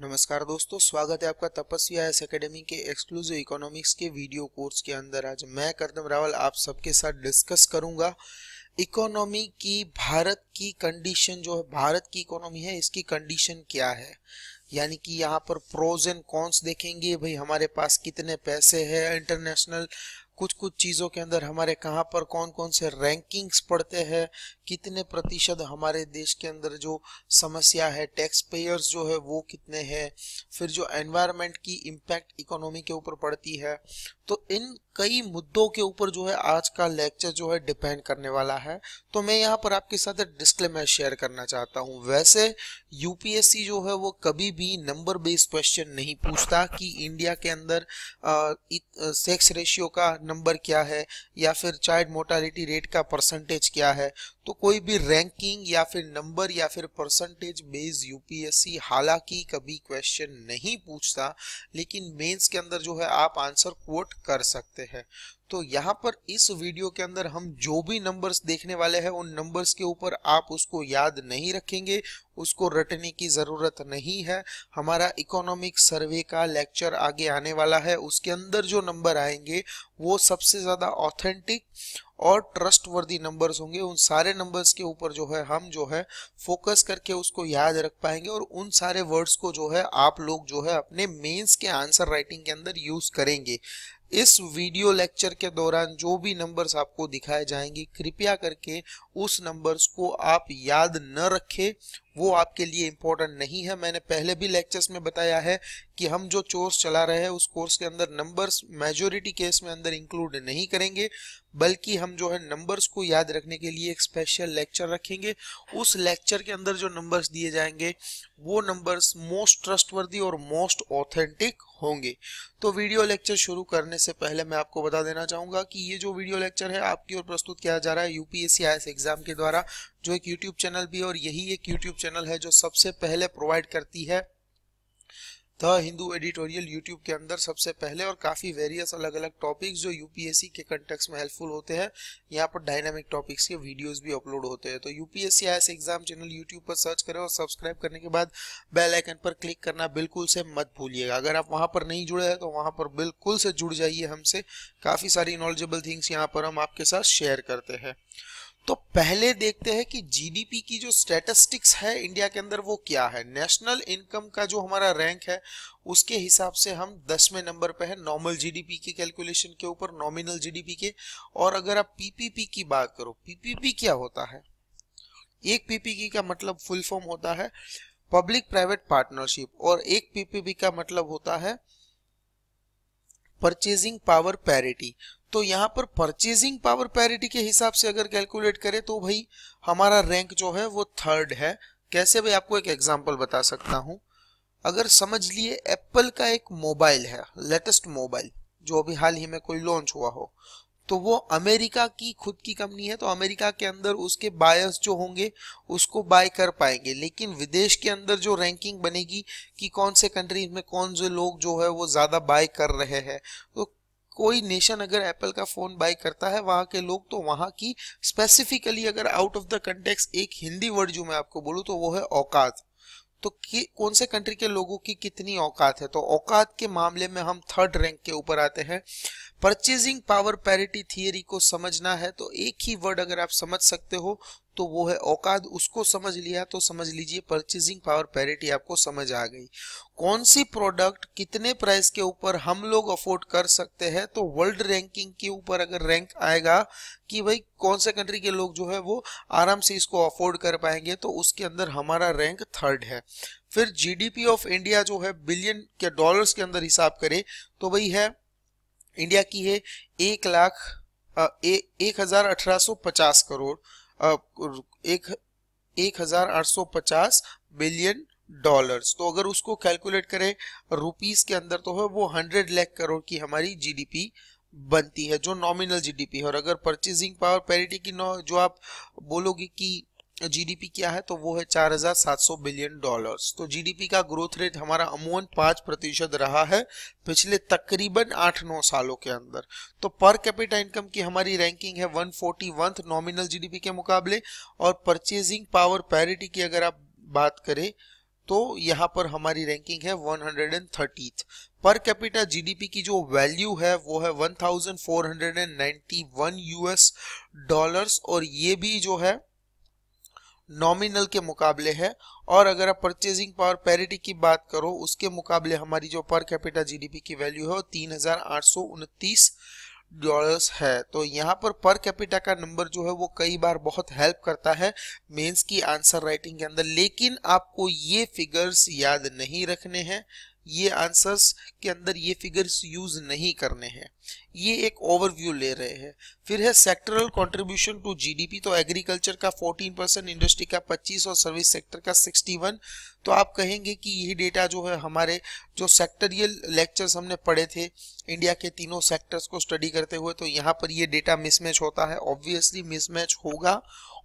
नमस्कार दोस्तों स्वागत है आपका तपस्या एस एकेडमी के एक्सक्लूसिव इकोनॉमिक्स के वीडियो कोर्स के अंदर आज मैं करदम रावल आप सबके साथ डिस्कस करूंगा इकोनॉमी की भारत की कंडीशन जो है भारत की इकोनॉमी है इसकी कंडीशन क्या है यानी कि यहाँ पर प्रोज एंड कॉन्स देखेंगे भाई हमारे पास कितने पैसे हैं इंटरनेशनल कुछ कुछ चीज़ों के अंदर हमारे कहाँ पर कौन कौन से रैंकिंग्स पड़ते हैं कितने प्रतिशत हमारे देश के अंदर जो समस्या है टैक्स पेयर्स जो है वो कितने हैं फिर जो एनवायरनमेंट की इम्पैक्ट इकोनॉमी के ऊपर पड़ती है तो इन कई मुद्दों के ऊपर जो है आज का लेक्चर जो है डिपेंड करने वाला है तो मैं यहाँ पर आपके साथ डिस्क्लेमर शेयर करना चाहता हूँ वैसे यूपीएससी जो है वो कभी भी नंबर बेस्ड क्वेश्चन नहीं पूछता कि इंडिया के अंदर सेक्स रेशियो का नंबर क्या है या फिर चाइल्ड मोर्टालिटी रेट का परसेंटेज क्या है तो कोई भी रैंकिंग या फिर नंबर या फिर परसेंटेज बेस यूपीएससी हालांकि कभी क्वेश्चन नहीं पूछता लेकिन मेंस के अंदर जो है आप आंसर कोट कर सकते हैं तो यहाँ पर इस वीडियो के अंदर हम जो भी नंबर्स देखने वाले हैं उन नंबर्स के ऊपर आप उसको याद नहीं रखेंगे उसको रटने की ज़रूरत नहीं है हमारा इकोनॉमिक सर्वे का लेक्चर आगे आने वाला है उसके अंदर जो नंबर आएंगे वो सबसे ज़्यादा ऑथेंटिक और ट्रस्ट वर्दी नंबर्स होंगे उन सारे नंबर्स के ऊपर जो है हम जो है फोकस करके उसको याद रख पाएंगे और उन सारे वर्ड्स को जो है आप लोग जो है अपने मेंस के आंसर राइटिंग के अंदर यूज करेंगे इस वीडियो लेक्चर के दौरान जो भी नंबर्स आपको दिखाए जाएंगे कृपया करके उस नंबर्स को आप याद न रखें वो आपके लिए इम्पोर्टेंट नहीं है मैंने पहले भी लेक्चर्स में बताया है कि हम जो कोर्स चला रहे हैं उस कोर्स के अंदर नंबर्स मेजोरिटी केस में अंदर इंक्लूड नहीं करेंगे बल्कि हम जो है नंबर्स को याद रखने के लिए एक स्पेशल लेक्चर रखेंगे उस लेक्चर के अंदर जो नंबर्स दिए जाएंगे वो नंबर्स मोस्ट ट्रस्टवर्दी और मोस्ट ऑथेंटिक होंगे तो वीडियो लेक्चर शुरू करने से पहले मैं आपको बता देना चाहूंगा कि ये जो वीडियो लेक्चर है आपकी ओर प्रस्तुत किया जा रहा है यूपीएससी आई एग्जाम के द्वारा जो एक यूट्यूब चैनल भी है और यही एक यूट्यूब चैनल है जो सबसे पहले प्रोवाइड करती है द हिंदू एडिटोरियल यूट्यूब के अंदर सबसे पहले और काफ़ी वेरियस अलग अलग टॉपिक्स जो यूपीएससी के कंटेक्स में हेल्पफुल होते हैं यहाँ पर डायनामिक टॉपिक्स के वीडियोस भी अपलोड होते हैं तो UPSC I exam channel YouTube पर सर्च करें और सब्सक्राइब करने के बाद बेल आइकन पर क्लिक करना बिल्कुल से मत भूलिएगा अगर आप वहाँ पर नहीं जुड़े हैं तो वहाँ पर बिल्कुल से जुड़ जाइए हमसे काफ़ी सारी नॉलेजेबल थिंग्स यहाँ पर हम आपके साथ शेयर करते हैं तो पहले देखते हैं कि जीडीपी की जो स्टेटिस्टिक्स है इंडिया के अंदर वो क्या है नेशनल इनकम का जो हमारा रैंक है उसके हिसाब से हम दसवें नंबर पे है नॉर्मल जीडीपी के कैलकुलेशन के ऊपर नॉमिनल जीडीपी के और अगर आप पीपीपी की बात करो पीपीपी क्या होता है एक पीपीपी का मतलब फुल फॉर्म होता है पब्लिक प्राइवेट पार्टनरशिप और एक पीपीपी का मतलब होता है परचेजिंग पावर पैरिटी तो यहाँ पर परचेजिंग पावर पैरिटी के हिसाब से अगर कैलकुलेट करें तो भाई हमारा रैंक जो है वो थर्ड है कैसे भाई आपको एक एग्जाम्पल बता सकता हूँ अगर समझ लिए एप्पल का एक मोबाइल है लेटेस्ट मोबाइल जो अभी हाल ही में कोई लॉन्च हुआ हो तो वो अमेरिका की खुद की कंपनी है तो अमेरिका के अंदर उसके बायर्स जो होंगे उसको बाय कर पाएंगे लेकिन विदेश के अंदर जो रैंकिंग बनेगी कि कौन से कंट्रीज में कौन से लोग जो है वो ज़्यादा बाय कर रहे हैं तो कोई नेशन अगर एप्पल का फोन बाय करता है वहां के लोग तो वहां की स्पेसिफिकली अगर आउट ऑफ द कंटेक्स एक हिंदी वर्ड जो मैं आपको बोलूँ तो वो है औकात तो कि, कौन से कंट्री के लोगों की कितनी औकात है तो औकात के मामले में हम थर्ड रैंक के ऊपर आते हैं परचेजिंग पावर पैरिटी थियरी को समझना है तो एक ही वर्ड अगर आप समझ सकते हो तो वो है औकात उसको समझ लिया तो समझ लीजिए परचेजिंग पावर पैरिटी आपको समझ आ गई कौन सी प्रोडक्ट कितने प्राइस के ऊपर हम लोग अफोर्ड कर सकते हैं तो वर्ल्ड रैंकिंग के ऊपर अगर रैंक आएगा कि भाई कौन से कंट्री के लोग जो है वो आराम से इसको अफोर्ड कर पाएंगे तो उसके अंदर हमारा रैंक थर्ड है फिर जीडीपी ऑफ इंडिया जो है बिलियन के डॉलर्स के अंदर हिसाब करें तो भाई है इंडिया की है एक लाख एक हजार अठारह सौ पचास करोड़ एक एक हजार आठ सौ पचास बिलियन डॉलर्स तो अगर उसको कैलकुलेट करें रुपीस के अंदर तो है वो हंड्रेड लाख करोड़ की हमारी जीडीपी बनती है जो नॉमिनल जीडीपी है और अगर परचेजिंग पावर पैरिटी की जो आप बोलोगे कि जीडीपी क्या है तो वो है 4,700 बिलियन डॉलर्स तो जीडीपी का ग्रोथ रेट हमारा अमूमन पांच प्रतिशत रहा है पिछले तकरीबन आठ नौ सालों के अंदर तो पर कैपिटा इनकम की हमारी रैंकिंग है 141 नॉमिनल जीडीपी के मुकाबले और परचेजिंग पावर पैरिटी की अगर आप बात करें तो यहाँ पर हमारी रैंकिंग है वन पर कैपिटा जीडीपी की जो वैल्यू है वो है वन यूएस डॉलर्स और ये भी जो है नॉमिनल के मुकाबले है और अगर आप परचेजिंग पावर पैरिटी की बात करो उसके मुकाबले हमारी जो पर कैपिटा जीडीपी की वैल्यू है वो तीन हजार आठ सौ उनतीस डॉलर्स है तो यहाँ पर पर कैपिटा का नंबर जो है वो कई बार बहुत हेल्प करता है मेंस की आंसर राइटिंग के अंदर लेकिन आपको ये फिगर्स याद नहीं रखने हैं ये आंसर्स के अंदर ये फिगर्स यूज नहीं करने हैं ये एक ओवरव्यू ले रहे हैं फिर है सेक्टरल कंट्रीब्यूशन टू जीडीपी तो एग्रीकल्चर का 14 परसेंट इंडस्ट्री का 25 और सर्विस सेक्टर का 61 तो आप कहेंगे कि यही डेटा जो है हमारे जो सेक्टरियल लेक्चर्स हमने पढ़े थे इंडिया के तीनों सेक्टर्स को स्टडी करते हुए तो यहाँ पर ये डेटा मिसमैच होता है ऑब्वियसली मिसमैच होगा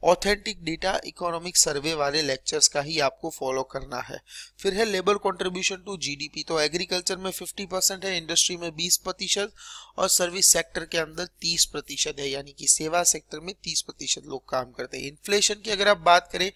ऑथेंटिक डेटा इकोनॉमिक सर्वे वाले लेक्चर्स का ही आपको फॉलो करना है फिर है लेबर कंट्रीब्यूशन टू जीडीपी तो एग्रीकल्चर में 50 परसेंट है इंडस्ट्री में 20 प्रतिशत और सर्विस सेक्टर के अंदर 30 प्रतिशत है यानी कि सेवा सेक्टर में 30 प्रतिशत लोग काम करते हैं इन्फ्लेशन की अगर आप बात करें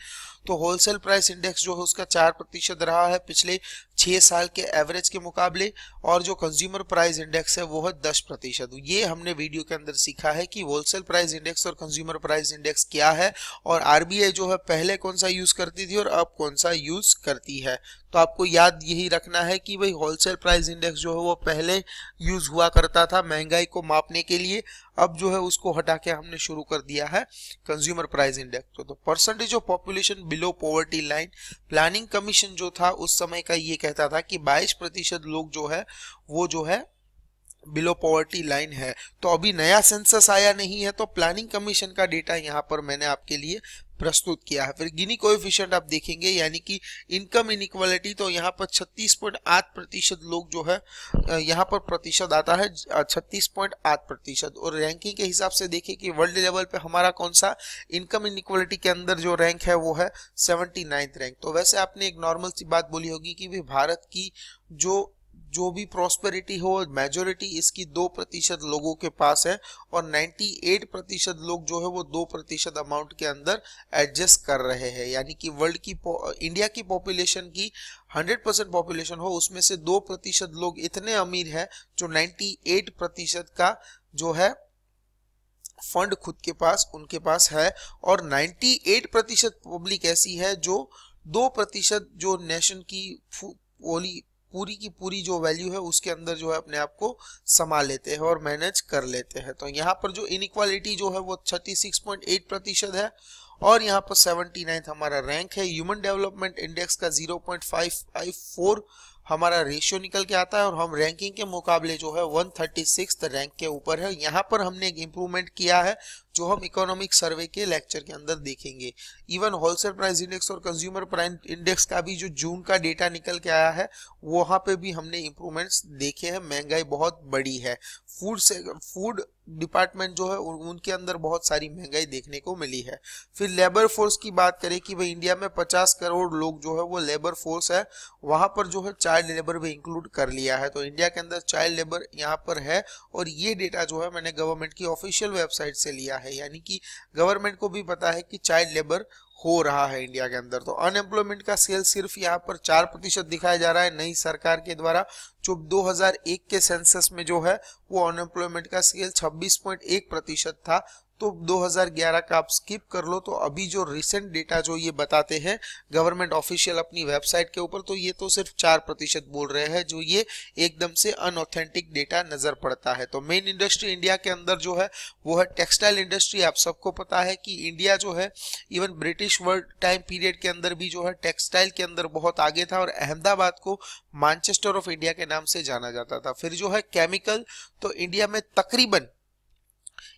तो होलसेल प्राइस इंडेक्स जो है उसका चार प्रतिशत रहा है पिछले छह साल के एवरेज के मुकाबले और जो कंज्यूमर प्राइस इंडेक्स है वो है दस प्रतिशत ये हमने वीडियो के अंदर सीखा है कि होलसेल प्राइस इंडेक्स और कंज्यूमर प्राइस इंडेक्स क्या है और आरबीआई जो है पहले कौन सा यूज़ करती थी और अब कौन सा यूज़ करती है तो आपको याद यही रखना है कि भाई होलसेल प्राइस इंडेक्स जो है वो पहले यूज हुआ करता था महंगाई को मापने के लिए अब जो है उसको हटा के हमने शुरू कर दिया है कंज्यूमर प्राइस इंडेक्स तो percentage of population below poverty line planning commission जो था उस समय का ये कहता था कि 22 प्रतिशत लोग जो है वो जो है बिलो पॉवर्टी लाइन है तो अभी नया सेंसस आया नहीं है तो प्लानिंग कमीशन का डेटा यहाँ पर मैंने आपके लिए प्रस्तुत किया है फिर गिनी कोएफिशिएंट आप देखेंगे यानी कि इनकम इनक्वालिटी तो यहाँ पर 36.8 प्रतिशत लोग जो है यहाँ पर प्रतिशत आता है 36.8 प्रतिशत और रैंकिंग के हिसाब से देखें कि वर्ल्ड लेवल पे हमारा कौन सा इनकम इनक्वालिटी के अंदर जो रैंक है वो है सेवेंटी रैंक तो वैसे आपने एक नॉर्मल सी बात बोली होगी कि भारत की जो जो भी प्रॉस्पेरिटी हो मेजोरिटी इसकी दो प्रतिशत लोगों के पास है और 98 प्रतिशत लोग जो है वो दो प्रतिशत अमाउंट के अंदर एडजस्ट कर रहे हैं यानी कि वर्ल्ड की इंडिया की पॉपुलेशन की 100 परसेंट पॉपुलेशन हो उसमें से दो प्रतिशत लोग इतने अमीर है जो 98 प्रतिशत का जो है फंड खुद के पास उनके पास है और 98 प्रतिशत पब्लिक ऐसी है जो दो प्रतिशत जो नेशन की बोली पूरी की पूरी जो वैल्यू है उसके अंदर जो है अपने आप को समा लेते हैं और मैनेज कर लेते हैं तो यहाँ पर जो इनक्वालिटी जो है वो 36.8 प्रतिशत है और यहाँ पर सेवेंटी हमारा रैंक है ह्यूमन डेवलपमेंट इंडेक्स का जीरो हमारा रेशियो निकल के आता है और हम रैंकिंग के मुकाबले जो है वन थर्टी सिक्स रैंक के ऊपर है यहाँ पर हमने एक इम्प्रूवमेंट किया है जो हम इकोनॉमिक सर्वे के लेक्चर के अंदर देखेंगे इवन होलसेल प्राइस इंडेक्स और कंज्यूमर प्राइस इंडेक्स का भी जो जून का डेटा निकल के आया है वहाँ पे भी हमने इम्प्रूवमेंट्स देखे हैं महंगाई बहुत बड़ी है फूड से फूड डिपार्टमेंट जो है उनके अंदर बहुत सारी महंगाई देखने को मिली है फिर लेबर फोर्स की बात करें कि भाई इंडिया में 50 करोड़ लोग जो है वो लेबर फोर्स है वहां पर जो है चाइल्ड लेबर भी इंक्लूड कर लिया है तो इंडिया के अंदर चाइल्ड लेबर यहाँ पर है और ये डेटा जो है मैंने गवर्नमेंट की ऑफिशियल वेबसाइट से लिया है यानी कि गवर्नमेंट को भी पता है कि चाइल्ड लेबर हो रहा है इंडिया के अंदर तो अनएम्प्लॉयमेंट का सेल सिर्फ यहाँ पर चार प्रतिशत दिखाया जा रहा है नई सरकार के द्वारा जो 2001 के सेंसस में जो है वो अनएम्प्लॉयमेंट का सेल 26.1 प्रतिशत था तो 2011 का आप स्किप कर लो तो अभी जो रिसेंट डेटा जो ये बताते हैं गवर्नमेंट ऑफिशियल अपनी वेबसाइट के ऊपर तो ये तो सिर्फ चार प्रतिशत बोल रहे हैं जो ये एकदम से अनऑथेंटिक डेटा नजर पड़ता है तो मेन इंडस्ट्री इंडिया के अंदर जो है वो है टेक्सटाइल इंडस्ट्री आप सबको पता है कि इंडिया जो है even British world time period के अंदर भी जो है टेक्सटाइल के अंदर बहुत आगे था और अहमदाबाद को मानचेस्टर ऑफ इंडिया के नाम से जाना जाता था फिर जो है केमिकल तो इंडिया में तकरीबन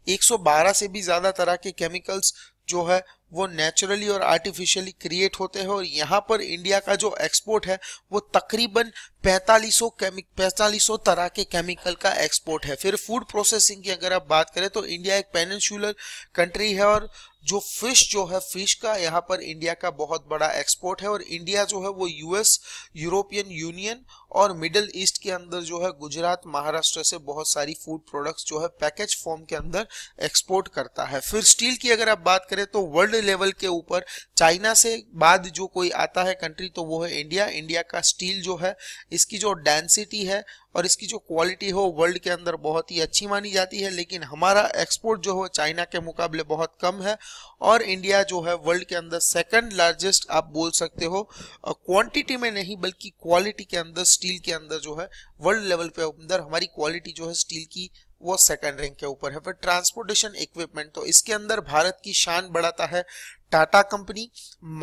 112 से भी ज्यादा तरह के केमिकल्स जो है वो नेचुरली और आर्टिफिशियली क्रिएट होते हैं और यहाँ पर इंडिया का जो एक्सपोर्ट है वो तकरीबन 4500 केमिक 4500 तरह के केमिकल का एक्सपोर्ट है फिर फूड प्रोसेसिंग की अगर आप बात करें तो इंडिया एक पेनशुलर कंट्री है और जो फिश जो है फिश का यहाँ पर इंडिया का बहुत बड़ा एक्सपोर्ट है और इंडिया जो है वो यूएस यूरोपियन यूनियन और मिडल ईस्ट के अंदर जो है गुजरात महाराष्ट्र से बहुत सारी फूड प्रोडक्ट्स जो है पैकेज फॉर्म के अंदर एक्सपोर्ट करता है फिर स्टील की अगर आप बात करें करें तो वर्ल्ड लेवल के ऊपर चाइना से बाद जो कोई आता है कंट्री तो वो है इंडिया इंडिया का स्टील जो है इसकी जो डेंसिटी है और इसकी जो क्वालिटी हो वर्ल्ड के अंदर बहुत ही अच्छी मानी जाती है लेकिन हमारा एक्सपोर्ट जो हो चाइना के मुकाबले बहुत कम है और इंडिया जो है वर्ल्ड के अंदर सेकंड लार्जेस्ट आप बोल सकते हो क्वांटिटी में नहीं बल्कि क्वालिटी के अंदर स्टील के अंदर जो है वर्ल्ड लेवल पे अंदर हमारी क्वालिटी जो है स्टील की वो सेकंड रैंक के ऊपर है फिर ट्रांसपोर्टेशन इक्विपमेंट तो इसके अंदर भारत की शान बढ़ाता है टाटा कंपनी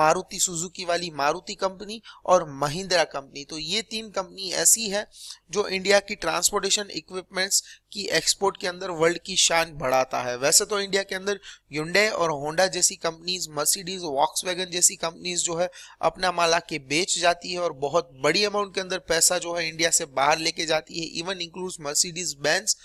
मारुति सुजुकी वाली मारुति कंपनी और महिंद्रा कंपनी तो ये तीन कंपनी ऐसी है जो इंडिया की ट्रांसपोर्टेशन इक्विपमेंट्स की एक्सपोर्ट के अंदर वर्ल्ड की शान बढ़ाता है वैसे तो इंडिया के अंदर युंडे और होंडा जैसी कंपनीज मर्सिडीज वॉक्स जैसी कंपनीज जो है अपना माल आके बेच जाती है और बहुत बड़ी अमाउंट के अंदर पैसा जो है इंडिया से बाहर लेके जाती है इवन इंक्लूड मर्सिडीज बैंस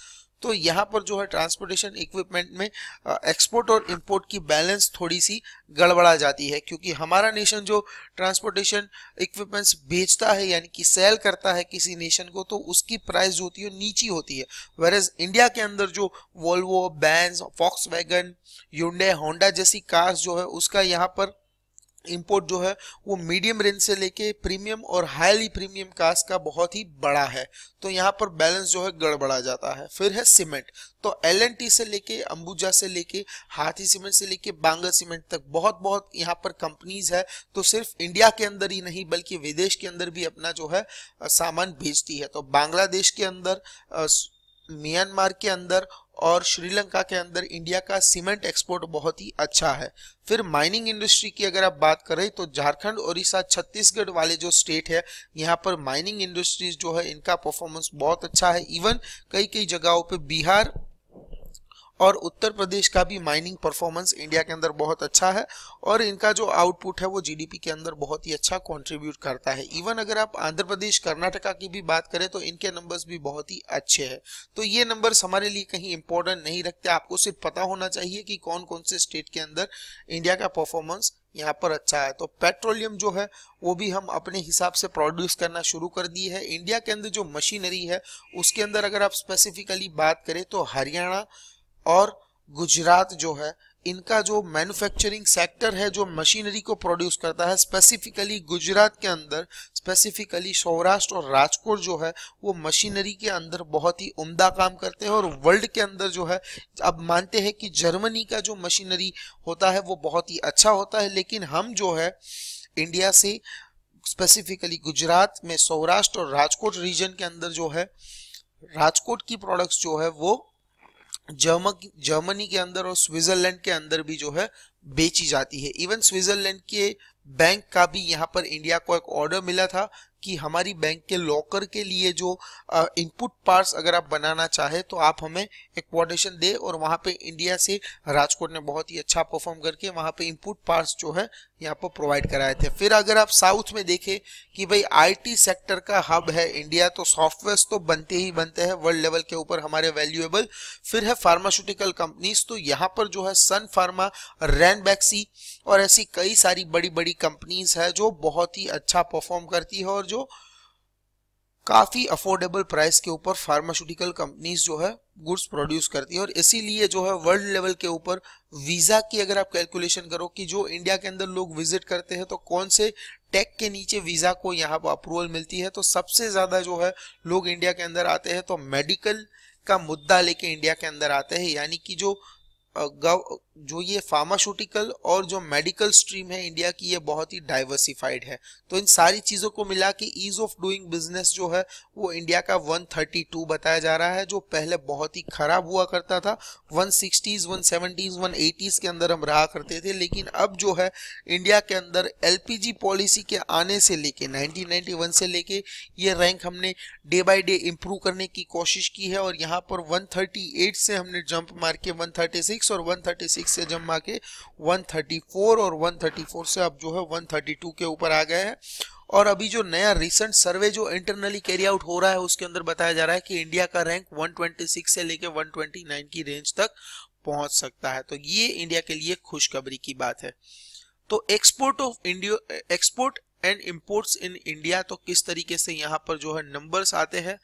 तो यहाँ पर जो है ट्रांसपोर्टेशन इक्विपमेंट में एक्सपोर्ट और इंपोर्ट की बैलेंस थोड़ी सी गड़बड़ा जाती है क्योंकि हमारा नेशन जो ट्रांसपोर्टेशन इक्विपमेंट्स बेचता है यानी कि सेल करता है किसी नेशन को तो उसकी प्राइस जो होती है नीची होती है वेरेज इंडिया के अंदर जो वोल्वो बैंस फॉक्स वैगन यूडे होंडा जैसी कार्स जो है उसका यहाँ पर इंपोर्ट जो है वो मीडियम रेंज से लेके प्रीमियम और हाईली प्रीमियम कास्ट का बहुत ही बड़ा है तो यहाँ पर बैलेंस जो है गड़बड़ा जाता है फिर है सीमेंट तो एल से लेके अंबुजा से लेके हाथी सीमेंट से लेके बांगर सीमेंट तक बहुत बहुत यहाँ पर कंपनीज है तो सिर्फ इंडिया के अंदर ही नहीं बल्कि विदेश के अंदर भी अपना जो है सामान भेजती है तो बांग्लादेश के अंदर म्यांमार के अंदर और श्रीलंका के अंदर इंडिया का सीमेंट एक्सपोर्ट बहुत ही अच्छा है फिर माइनिंग इंडस्ट्री की अगर आप बात करें तो झारखंड ओडिशा छत्तीसगढ़ वाले जो स्टेट है यहाँ पर माइनिंग इंडस्ट्रीज जो है इनका परफॉर्मेंस बहुत अच्छा है इवन कई कई जगहों पे बिहार और उत्तर प्रदेश का भी माइनिंग परफॉर्मेंस इंडिया के अंदर बहुत अच्छा है और इनका जो आउटपुट है वो जीडीपी के अंदर बहुत ही अच्छा कंट्रीब्यूट करता है इवन अगर आप आंध्र प्रदेश कर्नाटका की भी बात करें तो इनके नंबर्स भी बहुत ही अच्छे हैं तो ये नंबर्स हमारे लिए कहीं इंपॉर्टेंट नहीं रखते आपको सिर्फ पता होना चाहिए कि कौन कौन से स्टेट के अंदर इंडिया का परफॉर्मेंस यहाँ पर अच्छा है तो पेट्रोलियम जो है वो भी हम अपने हिसाब से प्रोड्यूस करना शुरू कर दिए है इंडिया के अंदर जो मशीनरी है उसके अंदर अगर आप स्पेसिफिकली बात करें तो हरियाणा और गुजरात जो है इनका जो मैन्युफैक्चरिंग सेक्टर है जो मशीनरी को प्रोड्यूस करता है स्पेसिफिकली गुजरात के अंदर स्पेसिफिकली सौराष्ट्र और राजकोट जो है वो मशीनरी के अंदर बहुत ही उम्दा काम करते हैं और वर्ल्ड के अंदर जो है अब मानते हैं कि जर्मनी का जो मशीनरी होता है वो बहुत ही अच्छा होता है लेकिन हम जो है इंडिया से स्पेसिफिकली गुजरात में सौराष्ट्र और राजकोट रीजन के अंदर जो है राजकोट की प्रोडक्ट्स जो है वो जर्मनी के अंदर और स्विट्जरलैंड के अंदर भी जो है बेची जाती है इवन स्विट्जरलैंड के बैंक का भी यहाँ पर इंडिया को एक ऑर्डर मिला था कि हमारी बैंक के लॉकर के लिए जो इनपुट पार्ट्स अगर आप बनाना चाहे तो आप हमें एक कोडेशन दे और वहाँ पे इंडिया से राजकोट ने बहुत ही अच्छा परफॉर्म करके वहाँ पे इनपुट पार्ट्स जो है यहाँ पर प्रोवाइड कराए थे फिर अगर आप साउथ में देखें कि भाई आईटी सेक्टर का हब है इंडिया तो सॉफ्टवेयर तो बनते ही बनते हैं वर्ल्ड लेवल के ऊपर हमारे वैल्यूएबल फिर है फार्मास्यूटिकल कंपनीज तो यहाँ पर जो है सन फार्मा रैन बैक्सी और ऐसी कई सारी बड़ी बड़ी कंपनीज है जो बहुत ही अच्छा परफॉर्म करती है और जो काफ़ी अफोर्डेबल प्राइस के ऊपर फार्मास्यूटिकल कंपनीज जो है गुड्स प्रोड्यूस करती है और इसीलिए जो है वर्ल्ड लेवल के ऊपर वीज़ा की अगर आप कैलकुलेशन करो कि जो इंडिया के अंदर लोग विजिट करते हैं तो कौन से टेक के नीचे वीज़ा को यहाँ पर अप्रूवल मिलती है तो सबसे ज़्यादा जो है लोग इंडिया के अंदर आते हैं तो मेडिकल का मुद्दा लेके इंडिया के अंदर आते हैं यानी कि जो गव जो ये फार्मास्यूटिकल और जो मेडिकल स्ट्रीम है इंडिया की ये बहुत ही डाइवर्सिफाइड है तो इन सारी चीज़ों को मिला के ईज ऑफ डूइंग बिजनेस जो है वो इंडिया का 132 बताया जा रहा है जो पहले बहुत ही खराब हुआ करता था 160s 170s 180s के अंदर हम रहा करते थे लेकिन अब जो है इंडिया के अंदर एल पॉलिसी के आने से लेके नाइनटीन से लेके ये रैंक हमने डे बाई डे इम्प्रूव करने की कोशिश की है और यहाँ पर वन से हमने जंप मार के वन और वन सिक्स से जमा के 134 और 134 से अब जो है 132 के ऊपर आ गए हैं और अभी जो नया रिसेंट सर्वे जो इंटरनली कैरी आउट हो रहा है उसके अंदर बताया जा रहा है कि इंडिया का रैंक 126 से लेके 129 की रेंज तक पहुंच सकता है तो ये इंडिया के लिए खुशखबरी की बात है तो export of India export and imports in India तो किस तरीके से यहाँ पर जो है नंबर्स आते हैं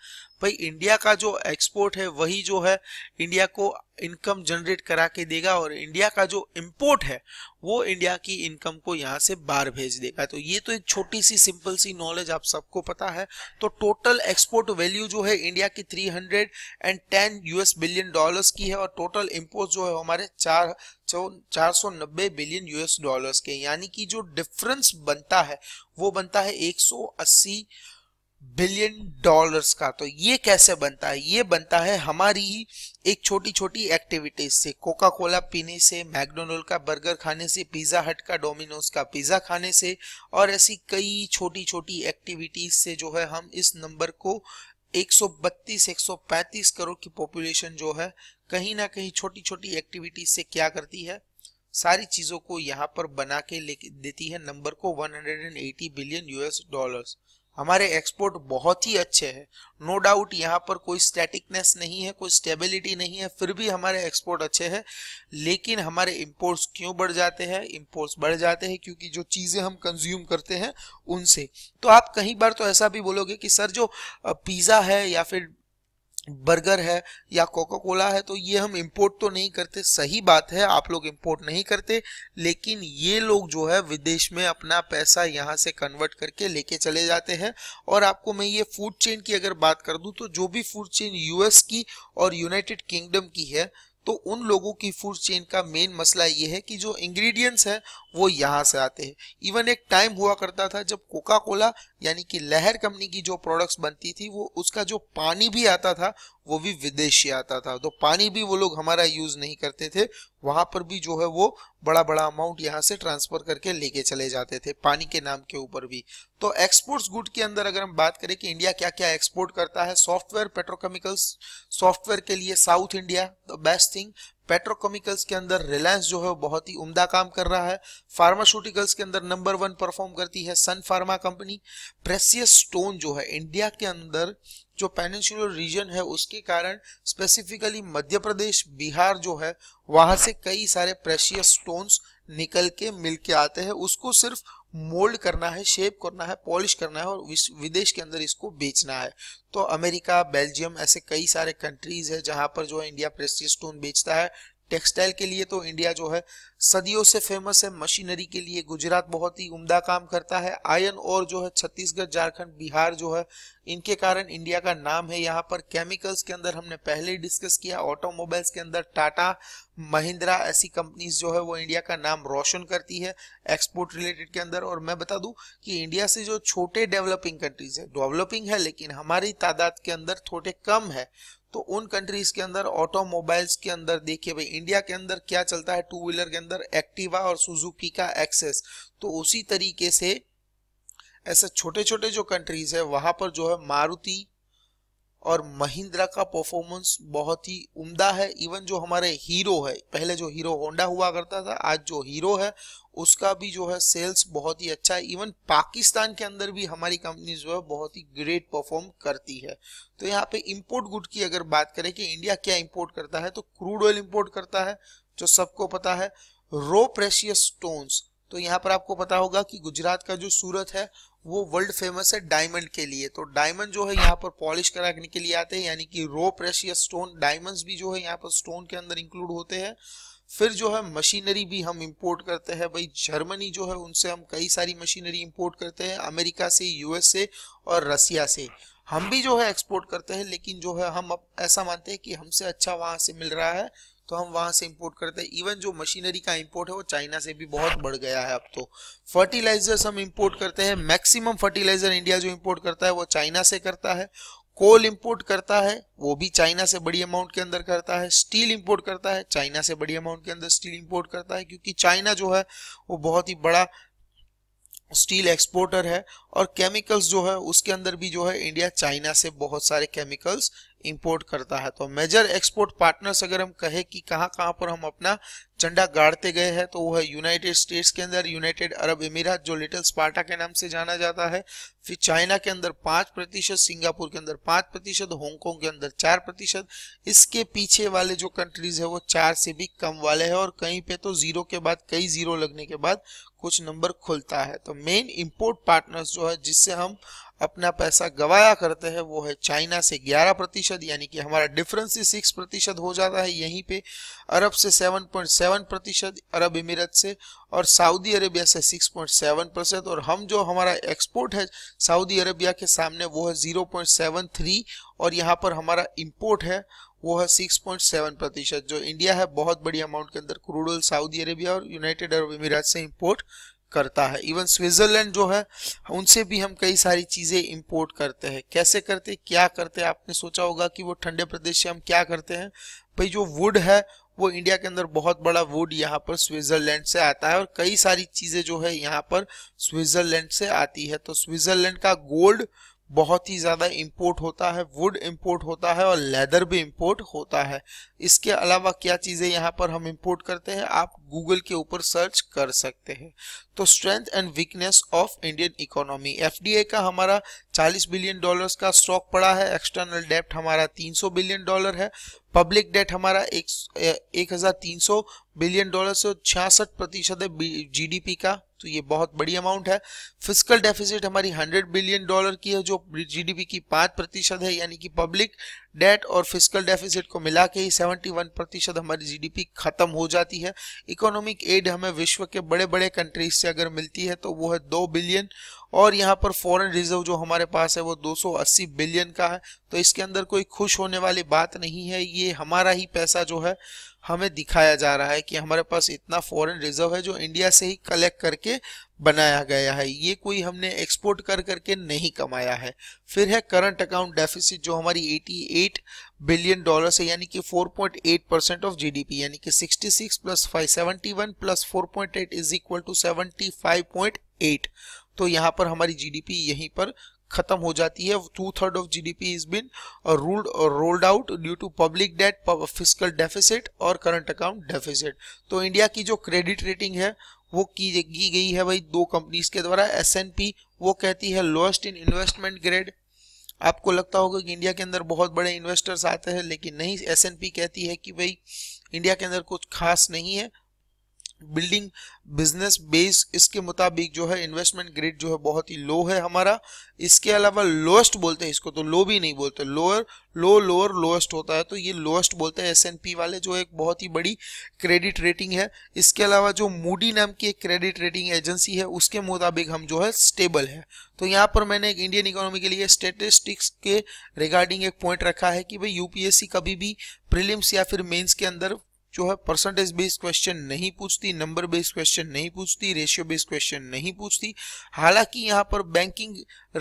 भाई इंडिया का जो एक्सपोर्ट है वही जो है इंडिया को इनकम जनरेट करा के देगा और इंडिया का जो इंपोर्ट है वो इंडिया की इनकम को यहाँ से बाहर भेज देगा तो ये तो एक छोटी सी सिंपल सी नॉलेज आप सबको पता है तो टोटल एक्सपोर्ट वैल्यू जो है इंडिया की 310 यूएस बिलियन डॉलर्स की है और टोटल इम्पोर्ट जो है हमारे चार चार सौ नब्बे बिलियन यूएस डॉलर्स के यानी कि जो डिफरेंस बनता है वो बनता है एक बिलियन डॉलर्स का तो ये कैसे बनता है ये बनता है हमारी ही एक छोटी छोटी एक्टिविटीज से कोका कोला पीने से मैकडोनल्ड का बर्गर खाने से पिज्जा हट का डोमिनोज का पिज्जा खाने से और ऐसी कई छोटी छोटी एक्टिविटीज से जो है हम इस नंबर को 132 135 करोड़ की पॉपुलेशन जो है कहीं ना कहीं छोटी छोटी एक्टिविटीज से क्या करती है सारी चीजों को यहाँ पर बना के लेके देती है नंबर को 180 बिलियन यूएस डॉलर्स हमारे एक्सपोर्ट बहुत ही अच्छे हैं नो डाउट यहाँ पर कोई स्टैटिकनेस नहीं है कोई स्टेबिलिटी नहीं है फिर भी हमारे एक्सपोर्ट अच्छे हैं लेकिन हमारे इम्पोर्ट्स क्यों बढ़ जाते हैं इम्पोर्ट्स बढ़ जाते हैं क्योंकि जो चीज़ें हम कंज्यूम करते हैं उनसे तो आप कहीं बार तो ऐसा भी बोलोगे कि सर जो पिज़्ज़ा है या फिर बर्गर है या कोका कोला है तो ये हम इंपोर्ट तो नहीं करते सही बात है आप लोग इंपोर्ट नहीं करते लेकिन ये लोग जो है विदेश में अपना पैसा यहाँ से कन्वर्ट करके लेके चले जाते हैं और आपको मैं ये फूड चेन की अगर बात कर दूँ तो जो भी फूड चेन यूएस की और यूनाइटेड किंगडम की है तो उन लोगों की फूड चेन का मेन मसला ये है कि जो इंग्रेडिएंट्स हैं वो यहाँ से आते हैं इवन एक टाइम हुआ करता था जब कोका कोला यानी कि लहर कंपनी की जो प्रोडक्ट्स बनती थी वो उसका जो पानी भी आता था वो भी विदेश से आता था तो पानी भी वो लोग हमारा यूज नहीं करते थे वहां पर भी जो है वो बड़ा बड़ा अमाउंट यहाँ से ट्रांसफर करके लेके चले जाते थे पानी के नाम के ऊपर भी तो एक्सपोर्ट्स गुड के अंदर अगर हम बात करें कि इंडिया क्या क्या एक्सपोर्ट करता है सॉफ्टवेयर पेट्रोकेमिकल्स सॉफ्टवेयर के लिए south India the best thing petrochemicals के अंदर रिलायंस जो है बहुत ही उम्दा काम कर रहा है फार्मास्यूटिकल्स के अंदर नंबर वन परफॉर्म करती है Sun Pharma company precious stone जो है इंडिया के अंदर जो पेनिनसुलर रीजन है उसके कारण स्पेसिफिकली मध्य प्रदेश बिहार जो है वहां से कई सारे प्रेशियस स्टोन्स निकल के मिल के आते हैं उसको सिर्फ मोल्ड करना है शेप करना है पॉलिश करना है और विदेश के अंदर इसको बेचना है तो अमेरिका बेल्जियम ऐसे कई सारे कंट्रीज है जहां पर जो है इंडिया प्रेस्टीज स्टोन बेचता है टेक्सटाइल के लिए तो इंडिया जो है सदियों से फेमस है मशीनरी के लिए गुजरात बहुत ही उम्दा काम करता है आयन और जो है छत्तीसगढ़ झारखंड बिहार जो है इनके कारण इंडिया का नाम है यहाँ पर केमिकल्स के अंदर हमने पहले ही डिस्कस किया ऑटोमोबाइल्स के अंदर टाटा महिंद्रा ऐसी कंपनीज जो है वो इंडिया का नाम रोशन करती है एक्सपोर्ट रिलेटेड के अंदर और मैं बता दूं कि इंडिया से जो छोटे डेवलपिंग कंट्रीज है डेवलपिंग है लेकिन हमारी तादाद के अंदर थोड़े कम है तो उन कंट्रीज के अंदर ऑटोमोबाइल्स के अंदर देखिए भाई इंडिया के अंदर क्या चलता है टू व्हीलर के अंदर अंदर एक्टिवा और सुजुकी का एक्सेस तो उसी तरीके से ऐसे छोटे छोटे जो कंट्रीज है वहां पर जो है मारुति और महिंद्रा का परफॉर्मेंस बहुत ही उम्दा है इवन जो हमारे हीरो है पहले जो हीरो होंडा हुआ करता था आज जो हीरो है उसका भी जो है सेल्स बहुत ही अच्छा है इवन पाकिस्तान के अंदर भी हमारी कंपनी जो है बहुत ही ग्रेट परफॉर्म करती है तो यहाँ पे इंपोर्ट गुड की अगर बात करें कि इंडिया क्या इंपोर्ट करता है तो क्रूड ऑयल इंपोर्ट करता है जो सबको पता है रो प्रेशियस स्टोन्स तो यहाँ पर आपको पता होगा कि गुजरात का जो सूरत है वो वर्ल्ड फेमस है डायमंड के लिए तो डायमंड जो है यहाँ पर पॉलिश कराने के लिए आते हैं यानी कि रो प्रेशियस स्टोन डायमंड्स भी जो है यहाँ पर स्टोन के अंदर इंक्लूड होते हैं फिर जो है मशीनरी भी हम इंपोर्ट करते हैं भाई जर्मनी जो है उनसे हम कई सारी मशीनरी इंपोर्ट करते हैं अमेरिका से यूएसए और रसिया से हम भी जो है एक्सपोर्ट करते हैं लेकिन जो है हम अब ऐसा मानते हैं कि हमसे अच्छा वहां से मिल रहा है तो हम वहां से इंपोर्ट करते हैं इवन जो मशीनरी का इंपोर्ट है वो चाइना से भी बहुत बढ़ गया है अब तो फर्टिलाइजर्स हम इंपोर्ट करते हैं मैक्सिमम फर्टिलाइजर इंडिया जो इंपोर्ट करता है वो चाइना से करता है कोल इंपोर्ट करता है वो भी चाइना से बड़ी अमाउंट के अंदर करता है स्टील इंपोर्ट करता है चाइना से बड़ी अमाउंट के अंदर स्टील इंपोर्ट करता है क्योंकि चाइना जो है वो बहुत ही बड़ा स्टील एक्सपोर्टर है और केमिकल्स जो है उसके अंदर भी जो है इंडिया चाइना से बहुत सारे केमिकल्स इंपोर्ट करता है तो मेजर एक्सपोर्ट पार्टनर्स अगर हम कहे कि कहाँ कहाँ पर हम अपना झंडा गाड़ते गए हैं तो वो है यूनाइटेड स्टेट्स के अंदर यूनाइटेड अरब अमीरात जो लिटिल स्पार्टा के नाम से जाना जाता है फिर चाइना के अंदर पाँच प्रतिशत सिंगापुर के अंदर पाँच प्रतिशत हांगकॉन्ग के अंदर चार प्रतिशत इसके पीछे वाले जो कंट्रीज है वो चार से भी कम वाले हैं और कहीं पे तो जीरो के बाद कई जीरो लगने के बाद कुछ नंबर खुलता है तो मेन इम्पोर्ट पार्टनर्स जो है जिससे हम अपना पैसा गवाया करते हैं वो है चाइना से 11 प्रतिशत यानी कि हमारा डिफरेंस ही सिक्स प्रतिशत हो जाता है यहीं पे अरब से 7.7 प्रतिशत अरब अमीरत से और सऊदी अरेबिया से 6.7 प्रतिशत और हम जो हमारा एक्सपोर्ट है सऊदी अरेबिया के सामने वो है 0.73 और यहाँ पर हमारा इम्पोर्ट है वो है 6.7 प्रतिशत जो इंडिया है बहुत बड़ी अमाउंट के अंदर क्रूड ऑयल सऊदी अरेबिया और यूनाइटेड अरब अमीरात से इम्पोर्ट करता है इवन स्विट्जरलैंड जो है उनसे भी हम कई सारी चीज़ें इंपोर्ट करते हैं कैसे करते क्या करते आपने सोचा होगा कि वो ठंडे प्रदेश से हम क्या करते हैं भाई जो वुड है वो इंडिया के अंदर बहुत बड़ा वुड यहाँ पर स्विट्जरलैंड से आता है और कई सारी चीज़ें जो है यहाँ पर स्विट्जरलैंड से आती है तो स्विट्जरलैंड का गोल्ड बहुत ही ज़्यादा इंपोर्ट होता है वुड इंपोर्ट होता है और लेदर भी इंपोर्ट होता है इसके अलावा क्या चीज़ें यहाँ पर हम इंपोर्ट करते हैं आप गूगल के ऊपर सर्च कर सकते हैं तो strength and weakness of Indian economy FDA का हमारा 40 बिलियन डॉलर्स का स्टॉक पड़ा है एक्सटर्नल डेप्ट हमारा 300 बिलियन डॉलर है पब्लिक डेट हमारा एक, एक बिलियन डॉलर से छियासठ प्रतिशत है जी का तो ये बहुत बड़ी अमाउंट है फिजिकल डेफिसिट हमारी 100 बिलियन डॉलर की है जो जीडीपी की पांच प्रतिशत है यानी कि पब्लिक डेट और फिजिकल डेफिसिट को मिला के ही 71 प्रतिशत हमारी जीडीपी खत्म हो जाती है इकोनॉमिक एड हमें विश्व के बड़े बड़े कंट्रीज से अगर मिलती है तो वो है दो बिलियन और यहाँ पर फॉरेन रिजर्व जो हमारे पास है वो 280 बिलियन का है तो इसके अंदर कोई खुश होने वाली बात नहीं है ये हमारा ही पैसा जो है हमें दिखाया जा रहा है कि हमारे पास इतना फॉरेन रिजर्व है जो इंडिया से ही कलेक्ट करके बनाया गया है ये कोई हमने एक्सपोर्ट कर करके नहीं कमाया है फिर है करंट अकाउंट डेफिसिट जो हमारी 88 बिलियन डॉलर है यानी कि 4.8 परसेंट ऑफ जीडीपी यानी कि 66 plus 5 71 plus 4.8 is equal to 75.8 तो यहाँ पर हमारी जीडीपी यहीं पर खत्म हो जाती है two third of GDP is been ruled rolled out due to public debt physical deficit और करंट अकाउंट डेफिसिट तो इंडिया की जो क्रेडिट रेटिंग है वो की, की गई है भाई दो कंपनीज के द्वारा एस वो कहती है लोएस्ट इन इन्वेस्टमेंट ग्रेड आपको लगता होगा कि इंडिया के अंदर बहुत बड़े इन्वेस्टर्स आते हैं लेकिन नहीं एस कहती है कि भाई इंडिया के अंदर कुछ खास नहीं है बिल्डिंग बिजनेस बेस इसके मुताबिक जो है इन्वेस्टमेंट ग्रेड जो है बहुत ही लो है हमारा इसके अलावा लोएस्ट बोलते हैं इसको तो लो भी नहीं बोलते लोअर लो लोअर लोएस्ट होता है तो ये लोएस्ट बोलते हैं एसएनपी वाले जो एक बहुत ही बड़ी क्रेडिट रेटिंग है इसके अलावा जो मूडी नाम की एक क्रेडिट रेटिंग एजेंसी है उसके मुताबिक हम जो है स्टेबल है तो यहाँ पर मैंने एक इंडियन इकोनॉमी के लिए स्टेटिस्टिक्स के रिगार्डिंग एक पॉइंट रखा है कि भाई यूपीएससी कभी भी प्रिलिम्स या फिर मेन्स के अंदर जो है परसेंटेज बेस्ड क्वेश्चन नहीं पूछती नंबर बेस्ड क्वेश्चन नहीं पूछती रेशियो बेस्ड क्वेश्चन नहीं पूछती हालांकि यहाँ पर बैंकिंग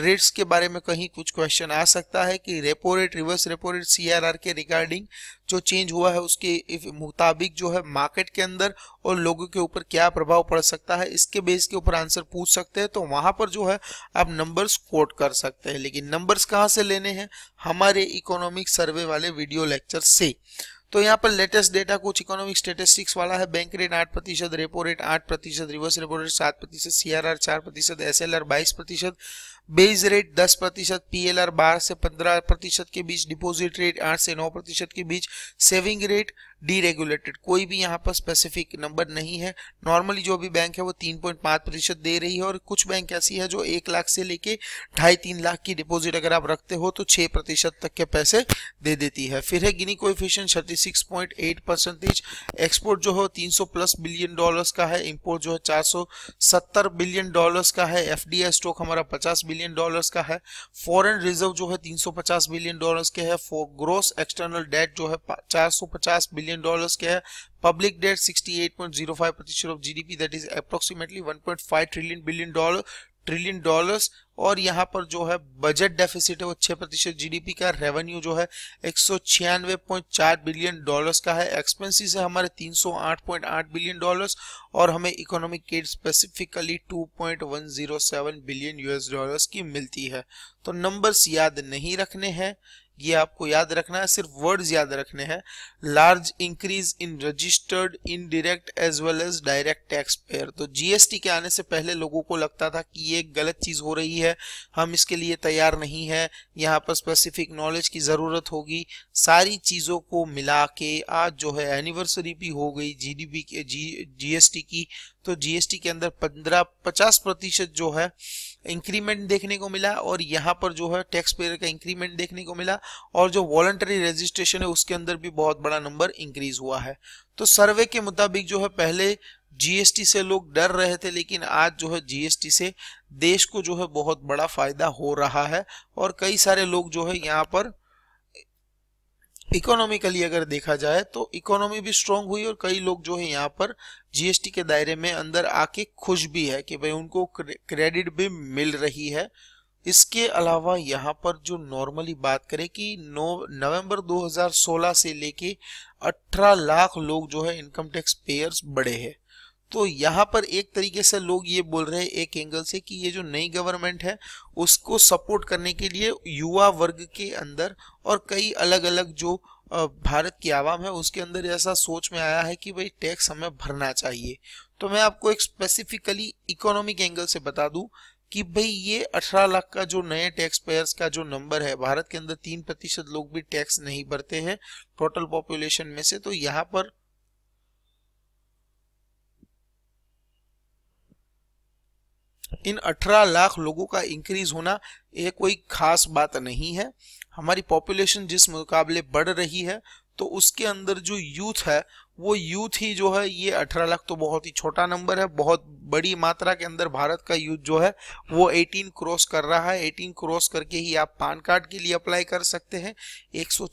रेट्स के बारे में कहीं कुछ क्वेश्चन आ सकता है कि repo rate reverse repo rate CRR के रिगार्डिंग जो चेंज हुआ है उसके मुताबिक जो है मार्केट के अंदर और लोगों के ऊपर क्या प्रभाव पड़ सकता है इसके बेस के ऊपर आंसर पूछ सकते हैं तो वहां पर जो है आप नंबर्स कोट कर सकते हैं लेकिन नंबर्स कहाँ से लेने हैं हमारे इकोनॉमिक सर्वे वाले वीडियो लेक्चर से तो यहाँ पर लेटेस्ट डेटा कुछ इकोनॉमिक स्टेटिस्टिक्स वाला है बैंक रेट आठ प्रतिशत रेपो रेट आठ प्रतिशत रिवर्स रेपो रेट सात प्रतिशत सी आर आर चार प्रतिशत एस एल आर बाईस प्रतिशत बेज रेट दस प्रतिशत पी एल आर बारह से पंद्रह प्रतिशत के बीच डिपोजिट रेट आठ से नौ प्रतिशत के बीच सेविंग रेट डीरेगुलेटेड कोई भी यहाँ पर स्पेसिफिक नंबर नहीं है नॉर्मली जो भी बैंक है वो तीन पॉइंट पाँच प्रतिशत दे रही है और कुछ बैंक ऐसी है जो एक लाख से लेके ढाई तीन लाख की डिपॉजिट अगर आप रखते हो तो छः प्रतिशत तक के पैसे दे देती है फिर है Gini coefficient thirty six point eight percentage export जो है तीन सौ प्लस बिलियन डॉलर्स का है इम्पोर्ट जो है चार सौ सत्तर बिलियन डॉलर्स का है एफ स्टॉक हमारा पचास बिलियन डॉलर्स का है फॉरेन रिजर्व जो है तीन सौ पचास बिलियन डॉलर्स के है ग्रोस एक्सटर्नल डेट जो है चार सौ पचास बिलियन million dollars क्या है public debt 68.05 प्रतिशत of GDP that is approximately 1.5 trillion billion dollar trillion dollars और यहाँ पर जो है बजट डेफिसिट है वो छह प्रतिशत जीडीपी का रेवेन्यू जो है एक बिलियन डॉलर्स का है एक्सपेंसिस है हमारे 308.8 बिलियन डॉलर्स और हमें economic aid specifically 2.107 billion US dollars की मिलती है तो नंबर्स याद नहीं रखने हैं ये आपको याद रखना है सिर्फ वर्ड्स याद रखने हैं large increase in registered direct as well as direct tax payer तो जीएसटी के आने से पहले लोगों को लगता था कि ये गलत चीज हो रही है हम इसके लिए तैयार नहीं है यहाँ पर स्पेसिफिक नॉलेज की जरूरत होगी सारी चीजों को मिला के आज जो है एनिवर्सरी भी हो गई डी के जी जीएसटी की तो जीएसटी के अंदर पंद्रह पचास प्रतिशत जो है इंक्रीमेंट देखने को मिला और यहाँ पर जो है टैक्स पेयर का इंक्रीमेंट देखने को मिला और जो वॉलंटरी रजिस्ट्रेशन है उसके अंदर भी बहुत बड़ा नंबर इंक्रीज हुआ है तो सर्वे के मुताबिक जो है पहले जीएसटी से लोग डर रहे थे लेकिन आज जो है जीएसटी से देश को जो है बहुत बड़ा फायदा हो रहा है और कई सारे लोग जो है यहाँ पर इकोनॉमिकली अगर देखा जाए तो इकोनॉमी भी स्ट्रांग हुई और कई लोग जो है यहाँ पर जीएसटी के दायरे में अंदर आके खुश भी है कि भाई उनको क्रेडिट भी मिल रही है इसके अलावा यहाँ पर जो नॉर्मली बात करें कि नवंबर 2016 से लेके 18 लाख लोग जो है इनकम टैक्स पेयर्स बढ़े हैं तो यहाँ पर एक तरीके से लोग ये बोल रहे हैं एक एंगल से कि ये जो नई गवर्नमेंट है उसको सपोर्ट करने के लिए युवा वर्ग के अंदर और कई अलग अलग जो भारत की आवाम है उसके अंदर ऐसा सोच में आया है कि भाई टैक्स हमें भरना चाहिए तो मैं आपको एक स्पेसिफिकली इकोनॉमिक एंगल से बता दूं कि भाई ये 18 लाख का जो नए टैक्स पेयर्स का जो नंबर है भारत के अंदर तीन प्रतिशत लोग भी टैक्स नहीं भरते हैं टोटल पॉपुलेशन में से तो यहाँ पर इन 18 लाख लोगों का इंक्रीज होना ये कोई खास बात नहीं है हमारी पॉपुलेशन जिस मुकाबले बढ़ रही है तो उसके अंदर जो यूथ है वो यूथ ही जो है ये 18 लाख तो बहुत ही छोटा नंबर है बहुत बड़ी मात्रा के अंदर भारत का यूथ जो है वो 18 क्रॉस कर रहा है 18 क्रॉस करके ही आप पान कार्ड के लिए अप्लाई कर सकते हैं एक सौ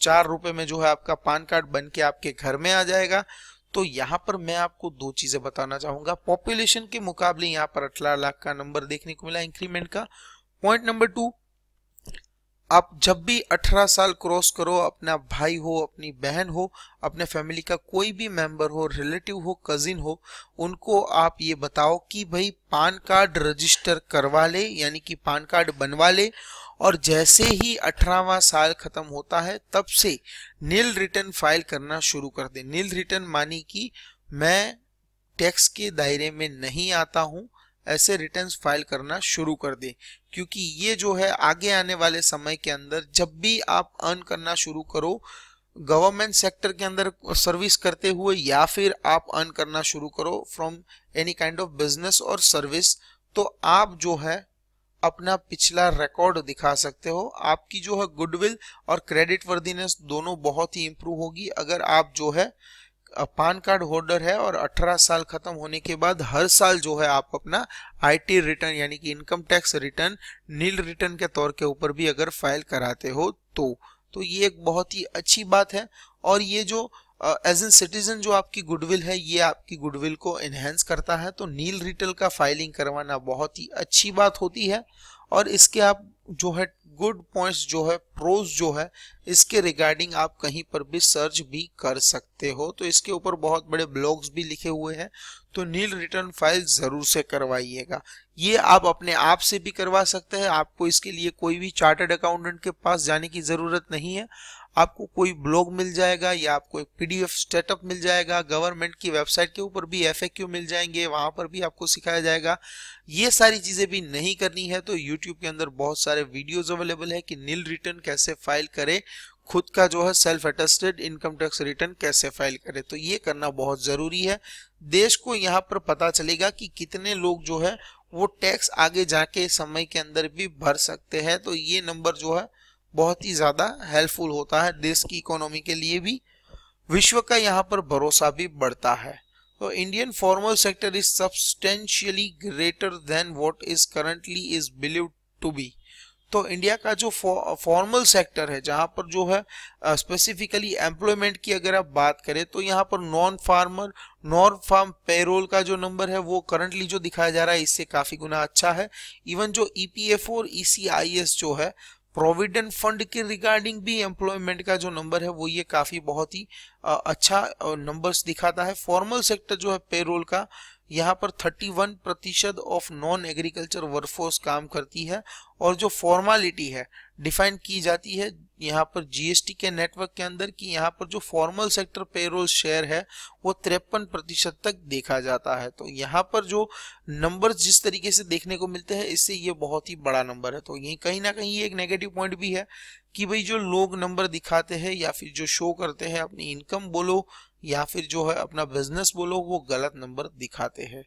में जो है आपका पान कार्ड बन के आपके घर में आ जाएगा तो यहाँ पर मैं आपको दो चीजें बताना चाहूंगा पॉपुलेशन के मुकाबले यहाँ पर अठारह लाख का नंबर देखने को मिला इंक्रीमेंट का पॉइंट नंबर टू आप जब भी 18 साल क्रॉस करो अपना भाई हो अपनी बहन हो अपने फैमिली का कोई भी मेंबर हो रिलेटिव हो कजिन हो उनको आप ये बताओ कि भाई पान कार्ड रजिस्टर करवा ले यानी कि पान कार्ड बनवा ले और जैसे ही अठारहवा साल खत्म होता है तब से नील रिटर्न फाइल करना शुरू कर दे नील रिटर्न मानी कि मैं टैक्स के दायरे में नहीं आता हूं ऐसे रिटर्न फाइल करना शुरू कर दे क्योंकि ये जो है आगे आने वाले समय के अंदर जब भी आप अर्न करना शुरू करो गवर्नमेंट सेक्टर के अंदर सर्विस करते हुए या फिर आप अर्न करना शुरू करो from any kind of business और सर्विस तो आप जो है अपना पिछला रिकॉर्ड दिखा सकते हो आपकी जो है गुडविल और क्रेडिट वर्दीनेस दोनों बहुत ही इंप्रूव होगी अगर आप जो है पान कार्ड होल्डर है और 18 साल खत्म होने के बाद हर साल जो है आप अपना आईटी रिटर्न यानी कि income tax return nil return के तौर के ऊपर भी अगर फाइल कराते हो तो तो ये एक बहुत ही अच्छी बात है और ये जो एज एन सिटीजन जो आपकी गुडविल है ये आपकी गुडविल को एनहेंस करता है तो नील रिटेल का फाइलिंग करवाना बहुत ही अच्छी बात होती है और इसके आप जो है गुड पॉइंट्स जो है प्रोज जो है इसके रिगार्डिंग आप कहीं पर भी सर्च भी कर सकते हो तो इसके ऊपर बहुत बड़े ब्लॉग्स भी लिखे हुए हैं तो नील रिटर्न फाइल जरूर से करवाइएगा ये आप अपने आप से भी करवा सकते हैं आपको इसके लिए कोई भी चार्टर्ड अकाउंटेंट के पास जाने की ज़रूरत नहीं है आपको कोई ब्लॉग मिल जाएगा या आपको एक पीडीएफ स्टेटअप मिल जाएगा गवर्नमेंट की वेबसाइट के ऊपर भी एफ मिल जाएंगे वहां पर भी आपको सिखाया जाएगा ये सारी चीजें भी नहीं करनी है तो यूट्यूब के अंदर बहुत सारे वीडियोज अवेलेबल है कि नील रिटर्न कैसे फाइल करे खुद का जो है self attested income tax return कैसे फाइल करें तो ये करना बहुत ज़रूरी है देश को यहाँ पर पता चलेगा कि कितने लोग जो है वो टैक्स आगे जाके समय के अंदर भी भर सकते हैं तो ये नंबर जो है बहुत ही ज़्यादा हेल्पफुल होता है देश की इकोनॉमी के लिए भी विश्व का यहाँ पर भरोसा भी बढ़ता है तो Indian formal sector is substantially greater than what is currently is believe to be तो इंडिया का जो फॉर्मल सेक्टर है जहां पर जो है स्पेसिफिकली एम्प्लॉयमेंट की अगर आप बात करें तो यहाँ पर non farmer non farm payroll का जो नंबर है वो करंटली जो दिखाया जा रहा है इससे काफी गुना अच्छा है इवन जो ईपीएफ e और ईसीआईएस e जो है प्रोविडेंट फंड के रिगार्डिंग भी एम्प्लॉयमेंट का जो नंबर है वो ये काफी बहुत ही अच्छा नंबर्स दिखाता है फॉर्मल सेक्टर जो है पेरोल का यहाँ पर 31 प्रतिशत ऑफ नॉन एग्रीकल्चर वर्कफोर्स काम करती है और जो फॉर्मालिटी है डिफाइन की जाती है यहाँ पर जीएसटी के नेटवर्क के अंदर कि यहाँ पर जो फॉर्मल सेक्टर पेरोल शेयर है वो तिरपन प्रतिशत तक देखा जाता है तो यहाँ पर जो नंबर जिस तरीके से देखने को मिलते हैं इससे ये बहुत ही बड़ा नंबर है तो यही कहीं ना कहीं ये एक नेगेटिव पॉइंट भी है कि भाई जो लोग नंबर दिखाते हैं या फिर जो शो करते हैं अपनी इनकम बोलो या फिर जो है अपना बिजनेस बोलो वो गलत नंबर दिखाते हैं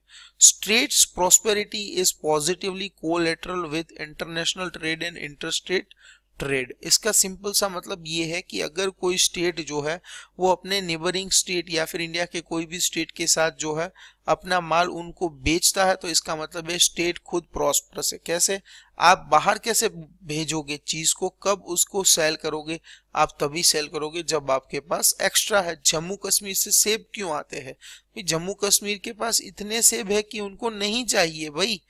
states prosperity is positively collateral with international trade and interest rate trade इसका सिंपल सा मतलब ये है कि अगर कोई स्टेट जो है वो अपने नेबरिंग स्टेट या फिर इंडिया के कोई भी स्टेट के साथ जो है अपना माल उनको बेचता है तो इसका मतलब है स्टेट खुद प्रॉस्परस है कैसे आप बाहर कैसे भेजोगे चीज को कब उसको सेल करोगे आप तभी सेल करोगे जब आपके पास एक्स्ट्रा है जम्मू कश्मीर से सेब क्यों आते हैं जम्मू कश्मीर के पास इतने सेब है कि उनको नहीं चाहिए भाई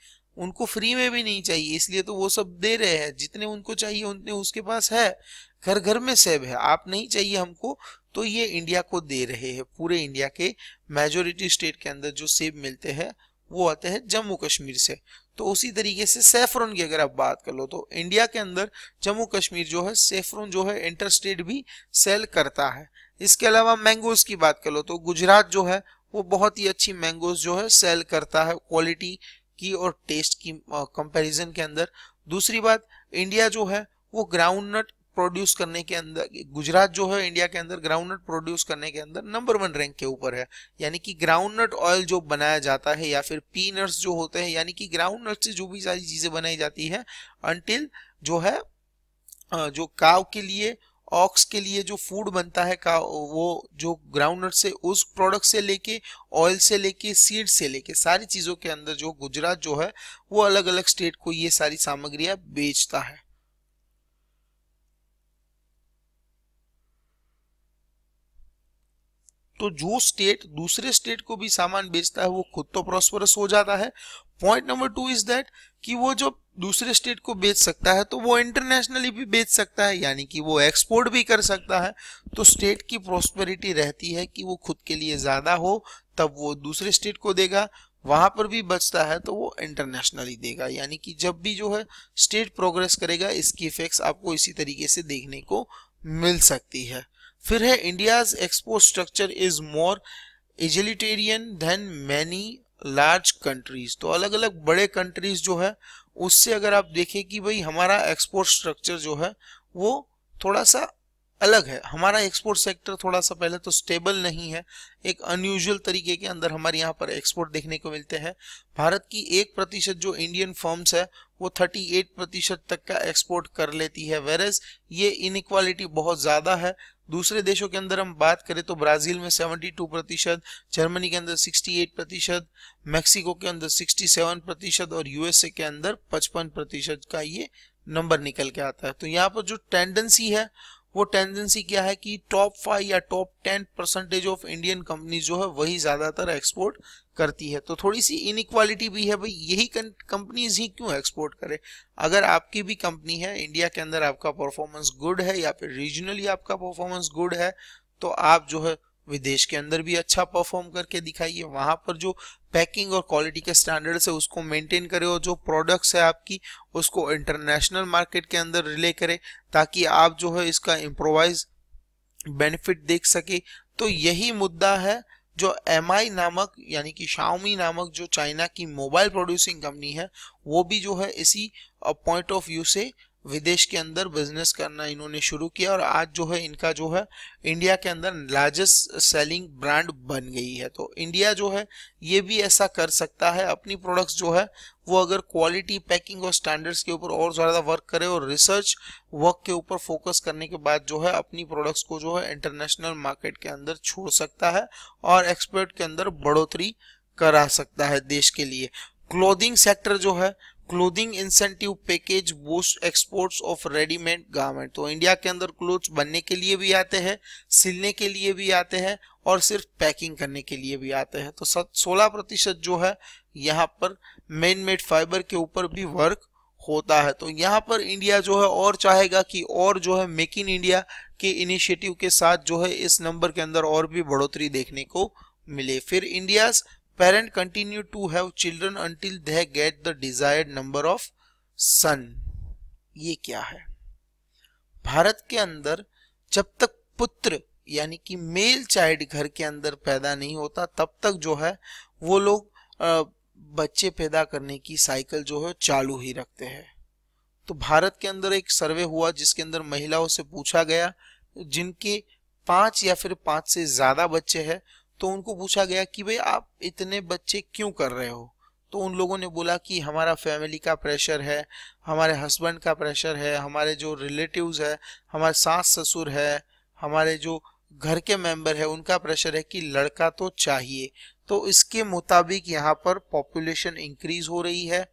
उनको फ्री में भी नहीं चाहिए इसलिए तो वो सब दे रहे हैं जितने उनको चाहिए उतने उसके पास है घर घर में सेब है आप नहीं चाहिए हमको तो ये इंडिया को दे रहे हैं पूरे इंडिया के मेजोरिटी स्टेट के अंदर जो सेब मिलते हैं वो आते हैं जम्मू कश्मीर से तो उसी तरीके से सेफरन की अगर आप बात कर लो तो इंडिया के अंदर जम्मू कश्मीर जो है सेफरन जो है इंटर स्टेट भी सेल करता है इसके अलावा मैंगोज की बात कर लो तो गुजरात जो है वो बहुत ही अच्छी मैंगोज जो है सेल करता है क्वालिटी की और टेस्ट की कंपैरिजन के अंदर दूसरी बात इंडिया जो है वो ग्राउंड नट प्रोड्यूस करने के अंदर गुजरात जो है इंडिया के अंदर ग्राउंड नट प्रोड्यूस करने के अंदर नंबर वन रैंक के ऊपर है यानी कि ग्राउंड नट ऑयल जो बनाया जाता है या फिर पीनट्स जो होते हैं यानी कि ग्राउंड नट से जो भी सारी चीजें बनाई जाती है अनटिल जो है जो काव के लिए ऑक्स के लिए जो फूड बनता है का वो जो ग्राउंडनट से उस प्रोडक्ट से लेके ऑयल से लेके सीड से लेके सारी चीजों के अंदर जो गुजरात जो है वो अलग अलग स्टेट को ये सारी सामग्रियां बेचता है तो जो स्टेट दूसरे स्टेट को भी सामान बेचता है वो खुद तो प्रॉस्परस हो जाता है point number two is that कि वो जो दूसरे स्टेट को बेच सकता है तो वो इंटरनेशनली भी बेच सकता है यानी कि वो एक्सपोर्ट भी कर सकता है तो स्टेट की प्रोस्पेरिटी रहती है कि वो खुद के लिए ज़्यादा हो तब वो दूसरे स्टेट को देगा वहां पर भी बचता है तो वो इंटरनेशनली देगा यानी कि जब भी जो है स्टेट प्रोग्रेस करेगा इसकी इफेक्ट्स आपको इसी तरीके से देखने को मिल सकती है फिर है India's export structure is more egalitarian than many large countries तो अलग अलग बड़े कंट्रीज जो है उससे अगर आप देखें कि भाई हमारा एक्सपोर्ट स्ट्रक्चर जो है वो थोड़ा सा अलग है हमारा एक्सपोर्ट सेक्टर थोड़ा सा पहले तो स्टेबल नहीं है एक अनयूजुअल तरीके के अंदर हमारे यहाँ पर एक्सपोर्ट देखने को मिलते हैं भारत की एक प्रतिशत जो इंडियन फर्म्स है वो 38 प्रतिशत तक का एक्सपोर्ट कर लेती है वेरस ये इनक्वालिटी बहुत ज़्यादा है दूसरे देशों के अंदर हम बात करें तो ब्राज़ील में 72 प्रतिशत जर्मनी के अंदर 68 प्रतिशत मैक्सिको के अंदर 67 प्रतिशत और यूएसए के अंदर 55 प्रतिशत का ये नंबर निकल के आता है तो यहाँ पर जो टेंडेंसी है वो टेंडेंसी क्या है कि टॉप फाइव या top ten percentage of Indian company जो है वही ज्यादातर एक्सपोर्ट करती है तो थोड़ी सी इनक्वालिटी भी है भाई यही कंपनीज ही क्यों एक्सपोर्ट करे अगर आपकी भी कंपनी है इंडिया के अंदर आपका परफॉर्मेंस गुड है या फिर रीजनली आपका परफॉर्मेंस गुड है तो आप जो है विदेश के अंदर भी अच्छा परफॉर्म करके दिखाइए वहां पर जो पैकिंग और क्वालिटी के स्टैंडर्ड है उसको मेंटेन करें और जो प्रोडक्ट्स है आपकी उसको इंटरनेशनल मार्केट के अंदर रिले करें ताकि आप जो है इसका इम्प्रोवाइज बेनिफिट देख सके तो यही मुद्दा है जो एम नामक यानी कि शाउमी नामक जो चाइना की मोबाइल प्रोड्यूसिंग कंपनी है वो भी जो है इसी पॉइंट ऑफ व्यू से विदेश के अंदर बिजनेस करना इन्होंने शुरू किया और आज जो है इनका जो है इंडिया के अंदर लार्जेस्ट सेलिंग ब्रांड बन गई है तो इंडिया जो है ये भी ऐसा कर सकता है अपनी प्रोडक्ट्स जो है वो अगर क्वालिटी पैकिंग और स्टैंडर्ड्स के ऊपर और ज़्यादा वर्क करे और रिसर्च वर्क के ऊपर फोकस करने के बाद जो है अपनी प्रोडक्ट्स को जो है इंटरनेशनल मार्केट के अंदर छोड़ सकता है और एक्सपोर्ट के अंदर बढ़ोतरी करा सकता है देश के लिए क्लोदिंग सेक्टर जो है clothing incentive package boost exports of readymade garment तो इंडिया के अंदर क्लोथ बनने के लिए भी आते हैं सिलने के लिए भी आते हैं और सिर्फ पैकिंग करने के लिए भी आते हैं तो सोलह प्रतिशत जो है यहाँ पर मेन मेड फाइबर के ऊपर भी वर्क होता है तो यहाँ पर इंडिया जो है और चाहेगा कि और जो है मेक इन इंडिया के इनिशिएटिव के साथ जो है इस नंबर के अंदर और भी बढ़ोतरी देखने को मिले फिर India's parent continue to have children until they get the desired number of son ये क्या है भारत के अंदर जब तक पुत्र यानी कि मेल चाइल्ड घर के अंदर पैदा नहीं होता तब तक जो है वो लोग बच्चे पैदा करने की साइकिल जो है चालू ही रखते हैं तो भारत के अंदर एक सर्वे हुआ जिसके अंदर महिलाओं से पूछा गया जिनके पांच या फिर पांच से ज्यादा बच्चे हैं तो उनको पूछा गया कि भाई आप इतने बच्चे क्यों कर रहे हो तो उन लोगों ने बोला कि हमारा फैमिली का प्रेशर है हमारे हस्बैंड का प्रेशर है हमारे जो रिलेटिव्स है हमारे सास ससुर है हमारे जो घर के मेंबर है उनका प्रेशर है कि लड़का तो चाहिए तो इसके मुताबिक यहाँ पर पॉपुलेशन इंक्रीज हो रही है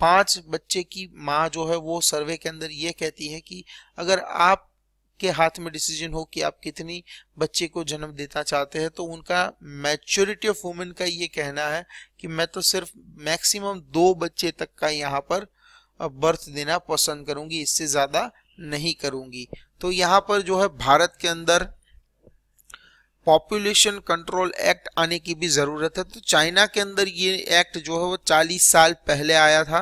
पांच बच्चे की माँ जो है वो सर्वे के अंदर ये कहती है कि अगर आप के हाथ में डिसीजन हो कि आप कितनी बच्चे को जन्म देना चाहते हैं तो उनका मैच्योरिटी ऑफ वुमेन का ये कहना है कि मैं तो सिर्फ मैक्सिमम दो बच्चे तक का यहाँ पर बर्थ देना पसंद करूंगी इससे ज़्यादा नहीं करूंगी तो यहाँ पर जो है भारत के अंदर पॉपुलेशन कंट्रोल एक्ट आने की भी ज़रूरत है तो चाइना के अंदर ये एक्ट जो है वो 40 साल पहले आया था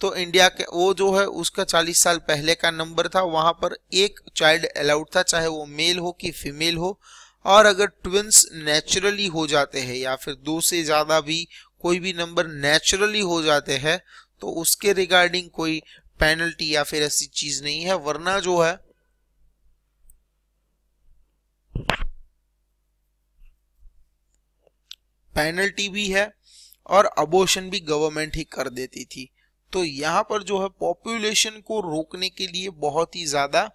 तो इंडिया के वो जो है उसका 40 साल पहले का नंबर था वहां पर एक चाइल्ड अलाउड था चाहे वो मेल हो कि फीमेल हो और अगर ट्विंस नेचुरली हो जाते हैं या फिर दो से ज़्यादा भी कोई भी नंबर नेचुरली हो जाते हैं तो उसके रिगार्डिंग कोई पेनल्टी या फिर ऐसी चीज़ नहीं है वरना जो है पेनल्टी भी है और अबोशन भी गवर्नमेंट ही कर देती थी तो यहाँ पर जो है पॉपुलेशन को रोकने के लिए बहुत ही ज़्यादा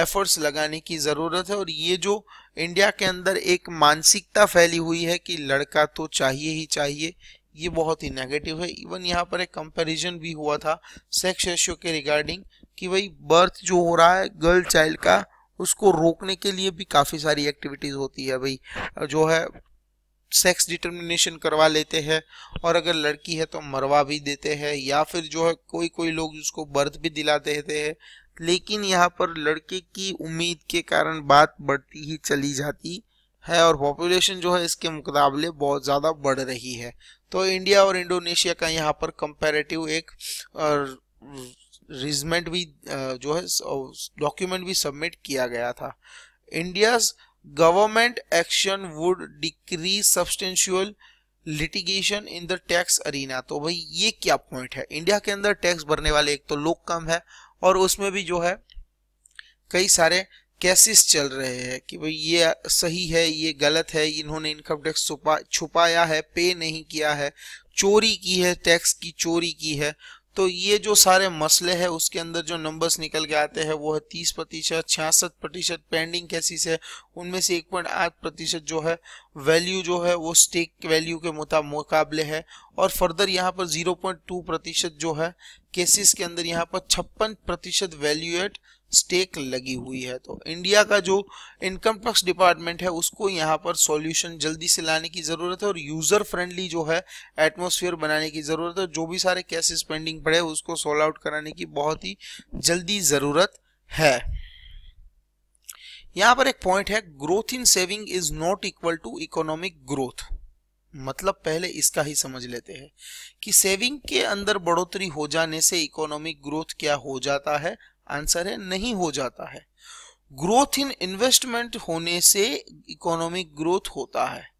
एफर्ट्स लगाने की ज़रूरत है और ये जो इंडिया के अंदर एक मानसिकता फैली हुई है कि लड़का तो चाहिए ही चाहिए ये बहुत ही नेगेटिव है इवन यहाँ पर एक कंपैरिजन भी हुआ था सेक्स रेशियो के रिगार्डिंग कि भाई बर्थ जो हो रहा है गर्ल चाइल्ड का उसको रोकने के लिए भी काफ़ी सारी एक्टिविटीज़ होती है भाई जो है सेक्स डिटर्मिनेशन करवा लेते हैं और अगर लड़की है तो मरवा भी देते हैं या फिर जो है कोई कोई लोग उसको बर्थ भी दिला देते हैं लेकिन यहाँ पर लड़के की उम्मीद के कारण बात बढ़ती ही चली जाती है और पॉपुलेशन जो है इसके मुकाबले बहुत ज़्यादा बढ़ रही है तो इंडिया और इंडोनेशिया का यहाँ पर कंपेरेटिव एक रिजमेंट भी जो है डॉक्यूमेंट भी सबमिट किया गया था India's government action would decrease substantial litigation in the tax arena तो भाई ये क्या पॉइंट है इंडिया के अंदर टैक्स भरने वाले एक तो लोग कम है और उसमें भी जो है कई सारे केसेस चल रहे हैं कि भाई ये सही है ये गलत है इन्होंने इनकम टैक्स छुपा छुपाया है पे नहीं किया है चोरी की है टैक्स की चोरी की है तो ये जो सारे मसले हैं उसके अंदर जो नंबर्स निकल के आते हैं वो है तीस प्रतिशत छियासठ प्रतिशत पेंडिंग केसेस है उनमें से एक पॉइंट आठ प्रतिशत जो है वैल्यू जो है वो स्टेक वैल्यू के मुकाबले है और फर्दर यहाँ पर जीरो पॉइंट टू प्रतिशत जो है केसेस के अंदर यहाँ पर छप्पन प्रतिशत वैल्यू एट स्टेक लगी हुई है तो इंडिया का जो इनकम टैक्स डिपार्टमेंट है उसको यहाँ पर सॉल्यूशन जल्दी से लाने की ज़रूरत है और यूज़र फ्रेंडली जो है एटमोसफियर बनाने की ज़रूरत है जो भी सारे केसेस पेंडिंग पड़े उसको सॉल्व आउट कराने की बहुत ही जल्दी ज़रूरत है यहाँ पर एक पॉइंट है growth in saving is not equal to economic growth मतलब पहले इसका ही समझ लेते हैं कि सेविंग के अंदर बढ़ोतरी हो जाने से इकोनॉमिक ग्रोथ क्या हो जाता है आंसर है नहीं हो जाता है ग्रोथ इन इन्वेस्टमेंट होने से इकोनॉमिक ग्रोथ होता है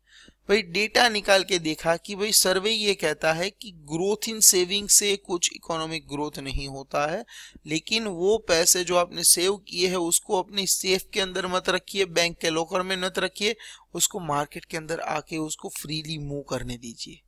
भाई डेटा निकाल के देखा कि भाई सर्वे ये कहता है कि ग्रोथ इन सेविंग से कुछ इकोनॉमिक ग्रोथ नहीं होता है लेकिन वो पैसे जो आपने सेव किए हैं उसको अपने सेफ के अंदर मत रखिए बैंक के लॉकर में मत रखिए उसको मार्केट के अंदर आके उसको फ्रीली मूव करने दीजिए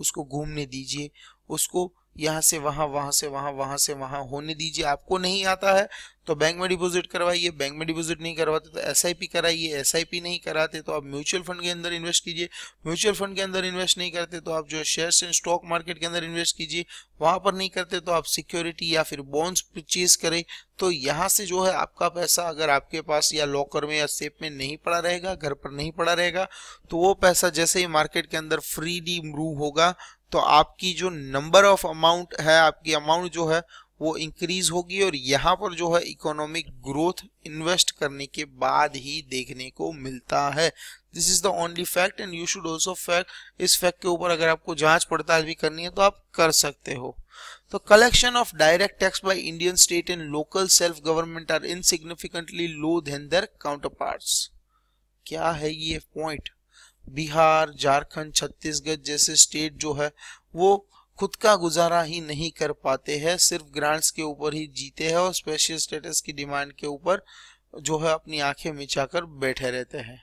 उसको घूमने दीजिए उसको यहाँ से वहां वहां से वहां वहां से वहां होने दीजिए आपको नहीं आता है तो बैंक में डिपॉजिट करवाइए बैंक में डिपॉजिट नहीं करवाते तो एस कराइए एस नहीं कराते तो आप म्यूचुअल फंड के अंदर इन्वेस्ट कीजिए म्यूचुअल फंड के अंदर इन्वेस्ट नहीं करते तो आप जो शेयर्स एंड स्टॉक मार्केट के अंदर इन्वेस्ट कीजिए वहां पर नहीं करते तो आप सिक्योरिटी या फिर बॉन्ड्स परचेज करें तो यहाँ से जो है आपका पैसा अगर आपके पास या लॉकर में या सेफ में नहीं पड़ा रहेगा घर पर नहीं पड़ा रहेगा तो वो पैसा जैसे ही मार्केट के अंदर फ्रीली मूव होगा तो आपकी जो नंबर ऑफ अमाउंट है आपकी अमाउंट जो है वो इंक्रीज होगी और यहाँ पर जो है इकोनॉमिक ग्रोथ इन्वेस्ट करने के बाद ही देखने को मिलता है this is the only fact and you should also fact इस फैक्ट के ऊपर अगर आपको जांच पड़ताल भी करनी है तो आप कर सकते हो तो collection of direct tax by Indian state and local self government are insignificantly low than their counterpart क्या है ये पॉइंट बिहार झारखंड छत्तीसगढ़ जैसे स्टेट जो है वो खुद का गुजारा ही नहीं कर पाते हैं सिर्फ ग्रांट्स के ऊपर ही जीते हैं और स्पेशल स्टेटस की डिमांड के ऊपर जो है अपनी आंखें मिचाकर बैठे रहते हैं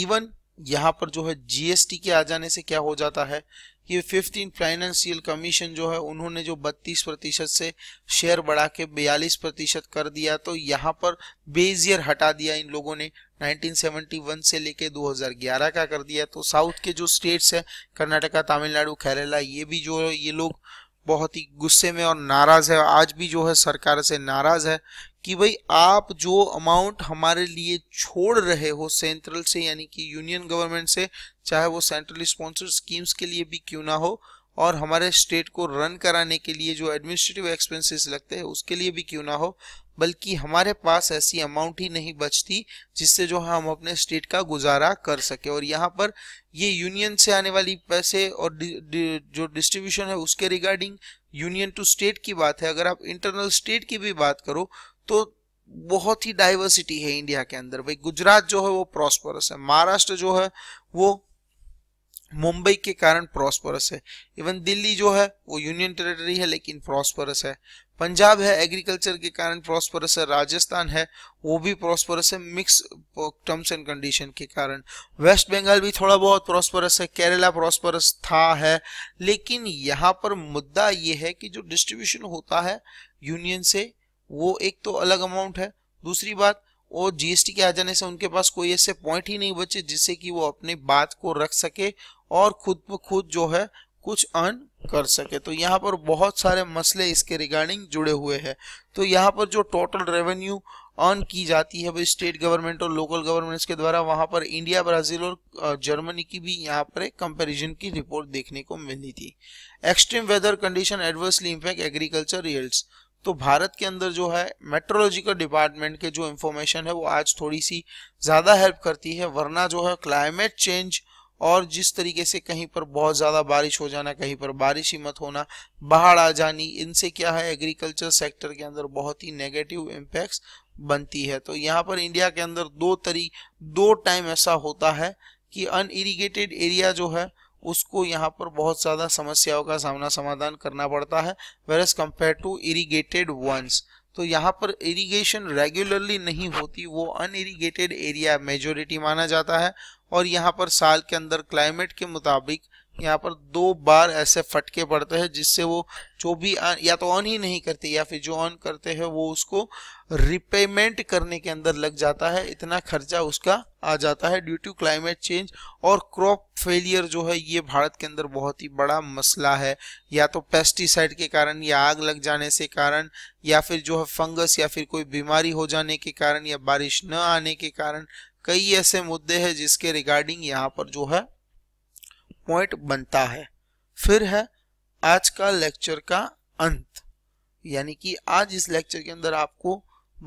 इवन यहां पर जो है जीएसटी के आ जाने से क्या हो जाता है ये फिफ्टीन फाइनेंशियल कमीशन जो है उन्होंने जो 32 प्रतिशत से शेयर बढ़ा के बयालीस प्रतिशत कर दिया तो यहाँ पर बेजियर हटा दिया इन लोगों ने 1971 से लेके 2011 का कर दिया तो साउथ के जो स्टेट्स हैं कर्नाटका तमिलनाडु केरला ये भी जो है ये लोग बहुत ही गुस्से में और नाराज है आज भी जो है सरकार से नाराज है कि भाई आप जो अमाउंट हमारे लिए छोड़ रहे हो सेंट्रल से यानी कि यूनियन गवर्नमेंट से चाहे वो सेंट्रल स्पॉन्सर स्कीम्स के लिए भी क्यों ना हो और हमारे स्टेट को रन कराने के लिए जो एडमिनिस्ट्रेटिव एक्सपेंसेस लगते हैं उसके लिए भी क्यों ना हो बल्कि हमारे पास ऐसी अमाउंट ही नहीं बचती जिससे जो हम अपने स्टेट का गुजारा कर सके और यहाँ पर ये यूनियन से आने वाली पैसे और दि, दि, जो डिस्ट्रीब्यूशन है उसके रिगार्डिंग यूनियन टू स्टेट की बात है अगर आप इंटरनल स्टेट की भी बात करो तो बहुत ही डाइवर्सिटी है इंडिया के अंदर भाई गुजरात जो है वो प्रॉस्परस है महाराष्ट्र जो है वो मुंबई के कारण प्रॉस्परस है इवन दिल्ली जो है वो यूनियन टेरिटरी है लेकिन प्रॉस्परस है पंजाब है एग्रीकल्चर के कारण प्रॉस्परस है राजस्थान है वो भी प्रॉस्परस है मिक्स टर्म्स एंड कंडीशन के कारण वेस्ट बंगाल भी थोड़ा बहुत प्रॉस्परस है केरला प्रॉस्परस था है लेकिन यहाँ पर मुद्दा ये है कि जो डिस्ट्रीब्यूशन होता है यूनियन से वो एक तो अलग अमाउंट है दूसरी बात और जीएसटी के आ जाने से उनके पास कोई ऐसे पॉइंट ही नहीं बचे जिससे कि वो अपनी बात को रख सके और खुद ब खुद जो है कुछ अर्न कर सके तो यहाँ पर बहुत सारे मसले इसके रिगार्डिंग जुड़े हुए हैं तो यहाँ पर जो टोटल रेवेन्यू अर्न की जाती है स्टेट गवर्नमेंट और लोकल गवर्नमेंट्स के द्वारा वहां पर इंडिया ब्राजील और जर्मनी की भी यहाँ पर एक कंपैरिजन की रिपोर्ट देखने को मिली थी extreme weather condition adversely impact agriculture realty तो भारत के अंदर जो है मेट्रोलॉजिकल डिपार्टमेंट के जो इंफॉर्मेशन है वो आज थोड़ी सी ज़्यादा हेल्प करती है वरना जो है क्लाइमेट चेंज और जिस तरीके से कहीं पर बहुत ज़्यादा बारिश हो जाना कहीं पर बारिश ही मत होना बाढ़ आ जानी इनसे क्या है एग्रीकल्चर सेक्टर के अंदर बहुत ही नेगेटिव इम्पैक्ट बनती है तो यहाँ पर इंडिया के अंदर दो तरी दो टाइम ऐसा होता है कि अन इरीगेटेड एरिया जो है उसको यहाँ पर बहुत ज़्यादा समस्याओं का सामना समाधान करना पड़ता है where as compare to irrigated ones तो यहाँ पर इरीगेशन रेगुलरली नहीं होती वो अनइरीगेटेड एरिया मेजोरिटी माना जाता है और यहाँ पर साल के अंदर क्लाइमेट के मुताबिक यहाँ पर दो बार ऐसे फटके पड़ते हैं जिससे वो जो भी आ, या तो ऑन ही नहीं करते या फिर जो ऑन करते हैं वो उसको रिपेमेंट करने के अंदर लग जाता है इतना खर्चा उसका आ जाता है ड्यू टू क्लाइमेट चेंज और क्रॉप फेलियर जो है ये भारत के अंदर बहुत ही बड़ा मसला है या तो पेस्टिसाइड के कारण या आग लग जाने से कारण या फिर जो है फंगस या फिर कोई बीमारी हो जाने के कारण या बारिश न आने के कारण कई ऐसे मुद्दे हैं जिसके रिगार्डिंग यहाँ पर जो है पॉइंट बनता है फिर है आज का लेक्चर का अंत यानी कि आज इस लेक्चर के अंदर आपको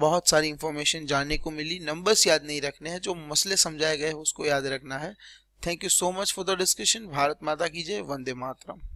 बहुत सारी इंफॉर्मेशन जानने को मिली नंबर्स याद नहीं रखने हैं जो मसले समझाए गए उसको याद रखना है thank you so much for the discussion Bharat माता की जय वंदे मातरम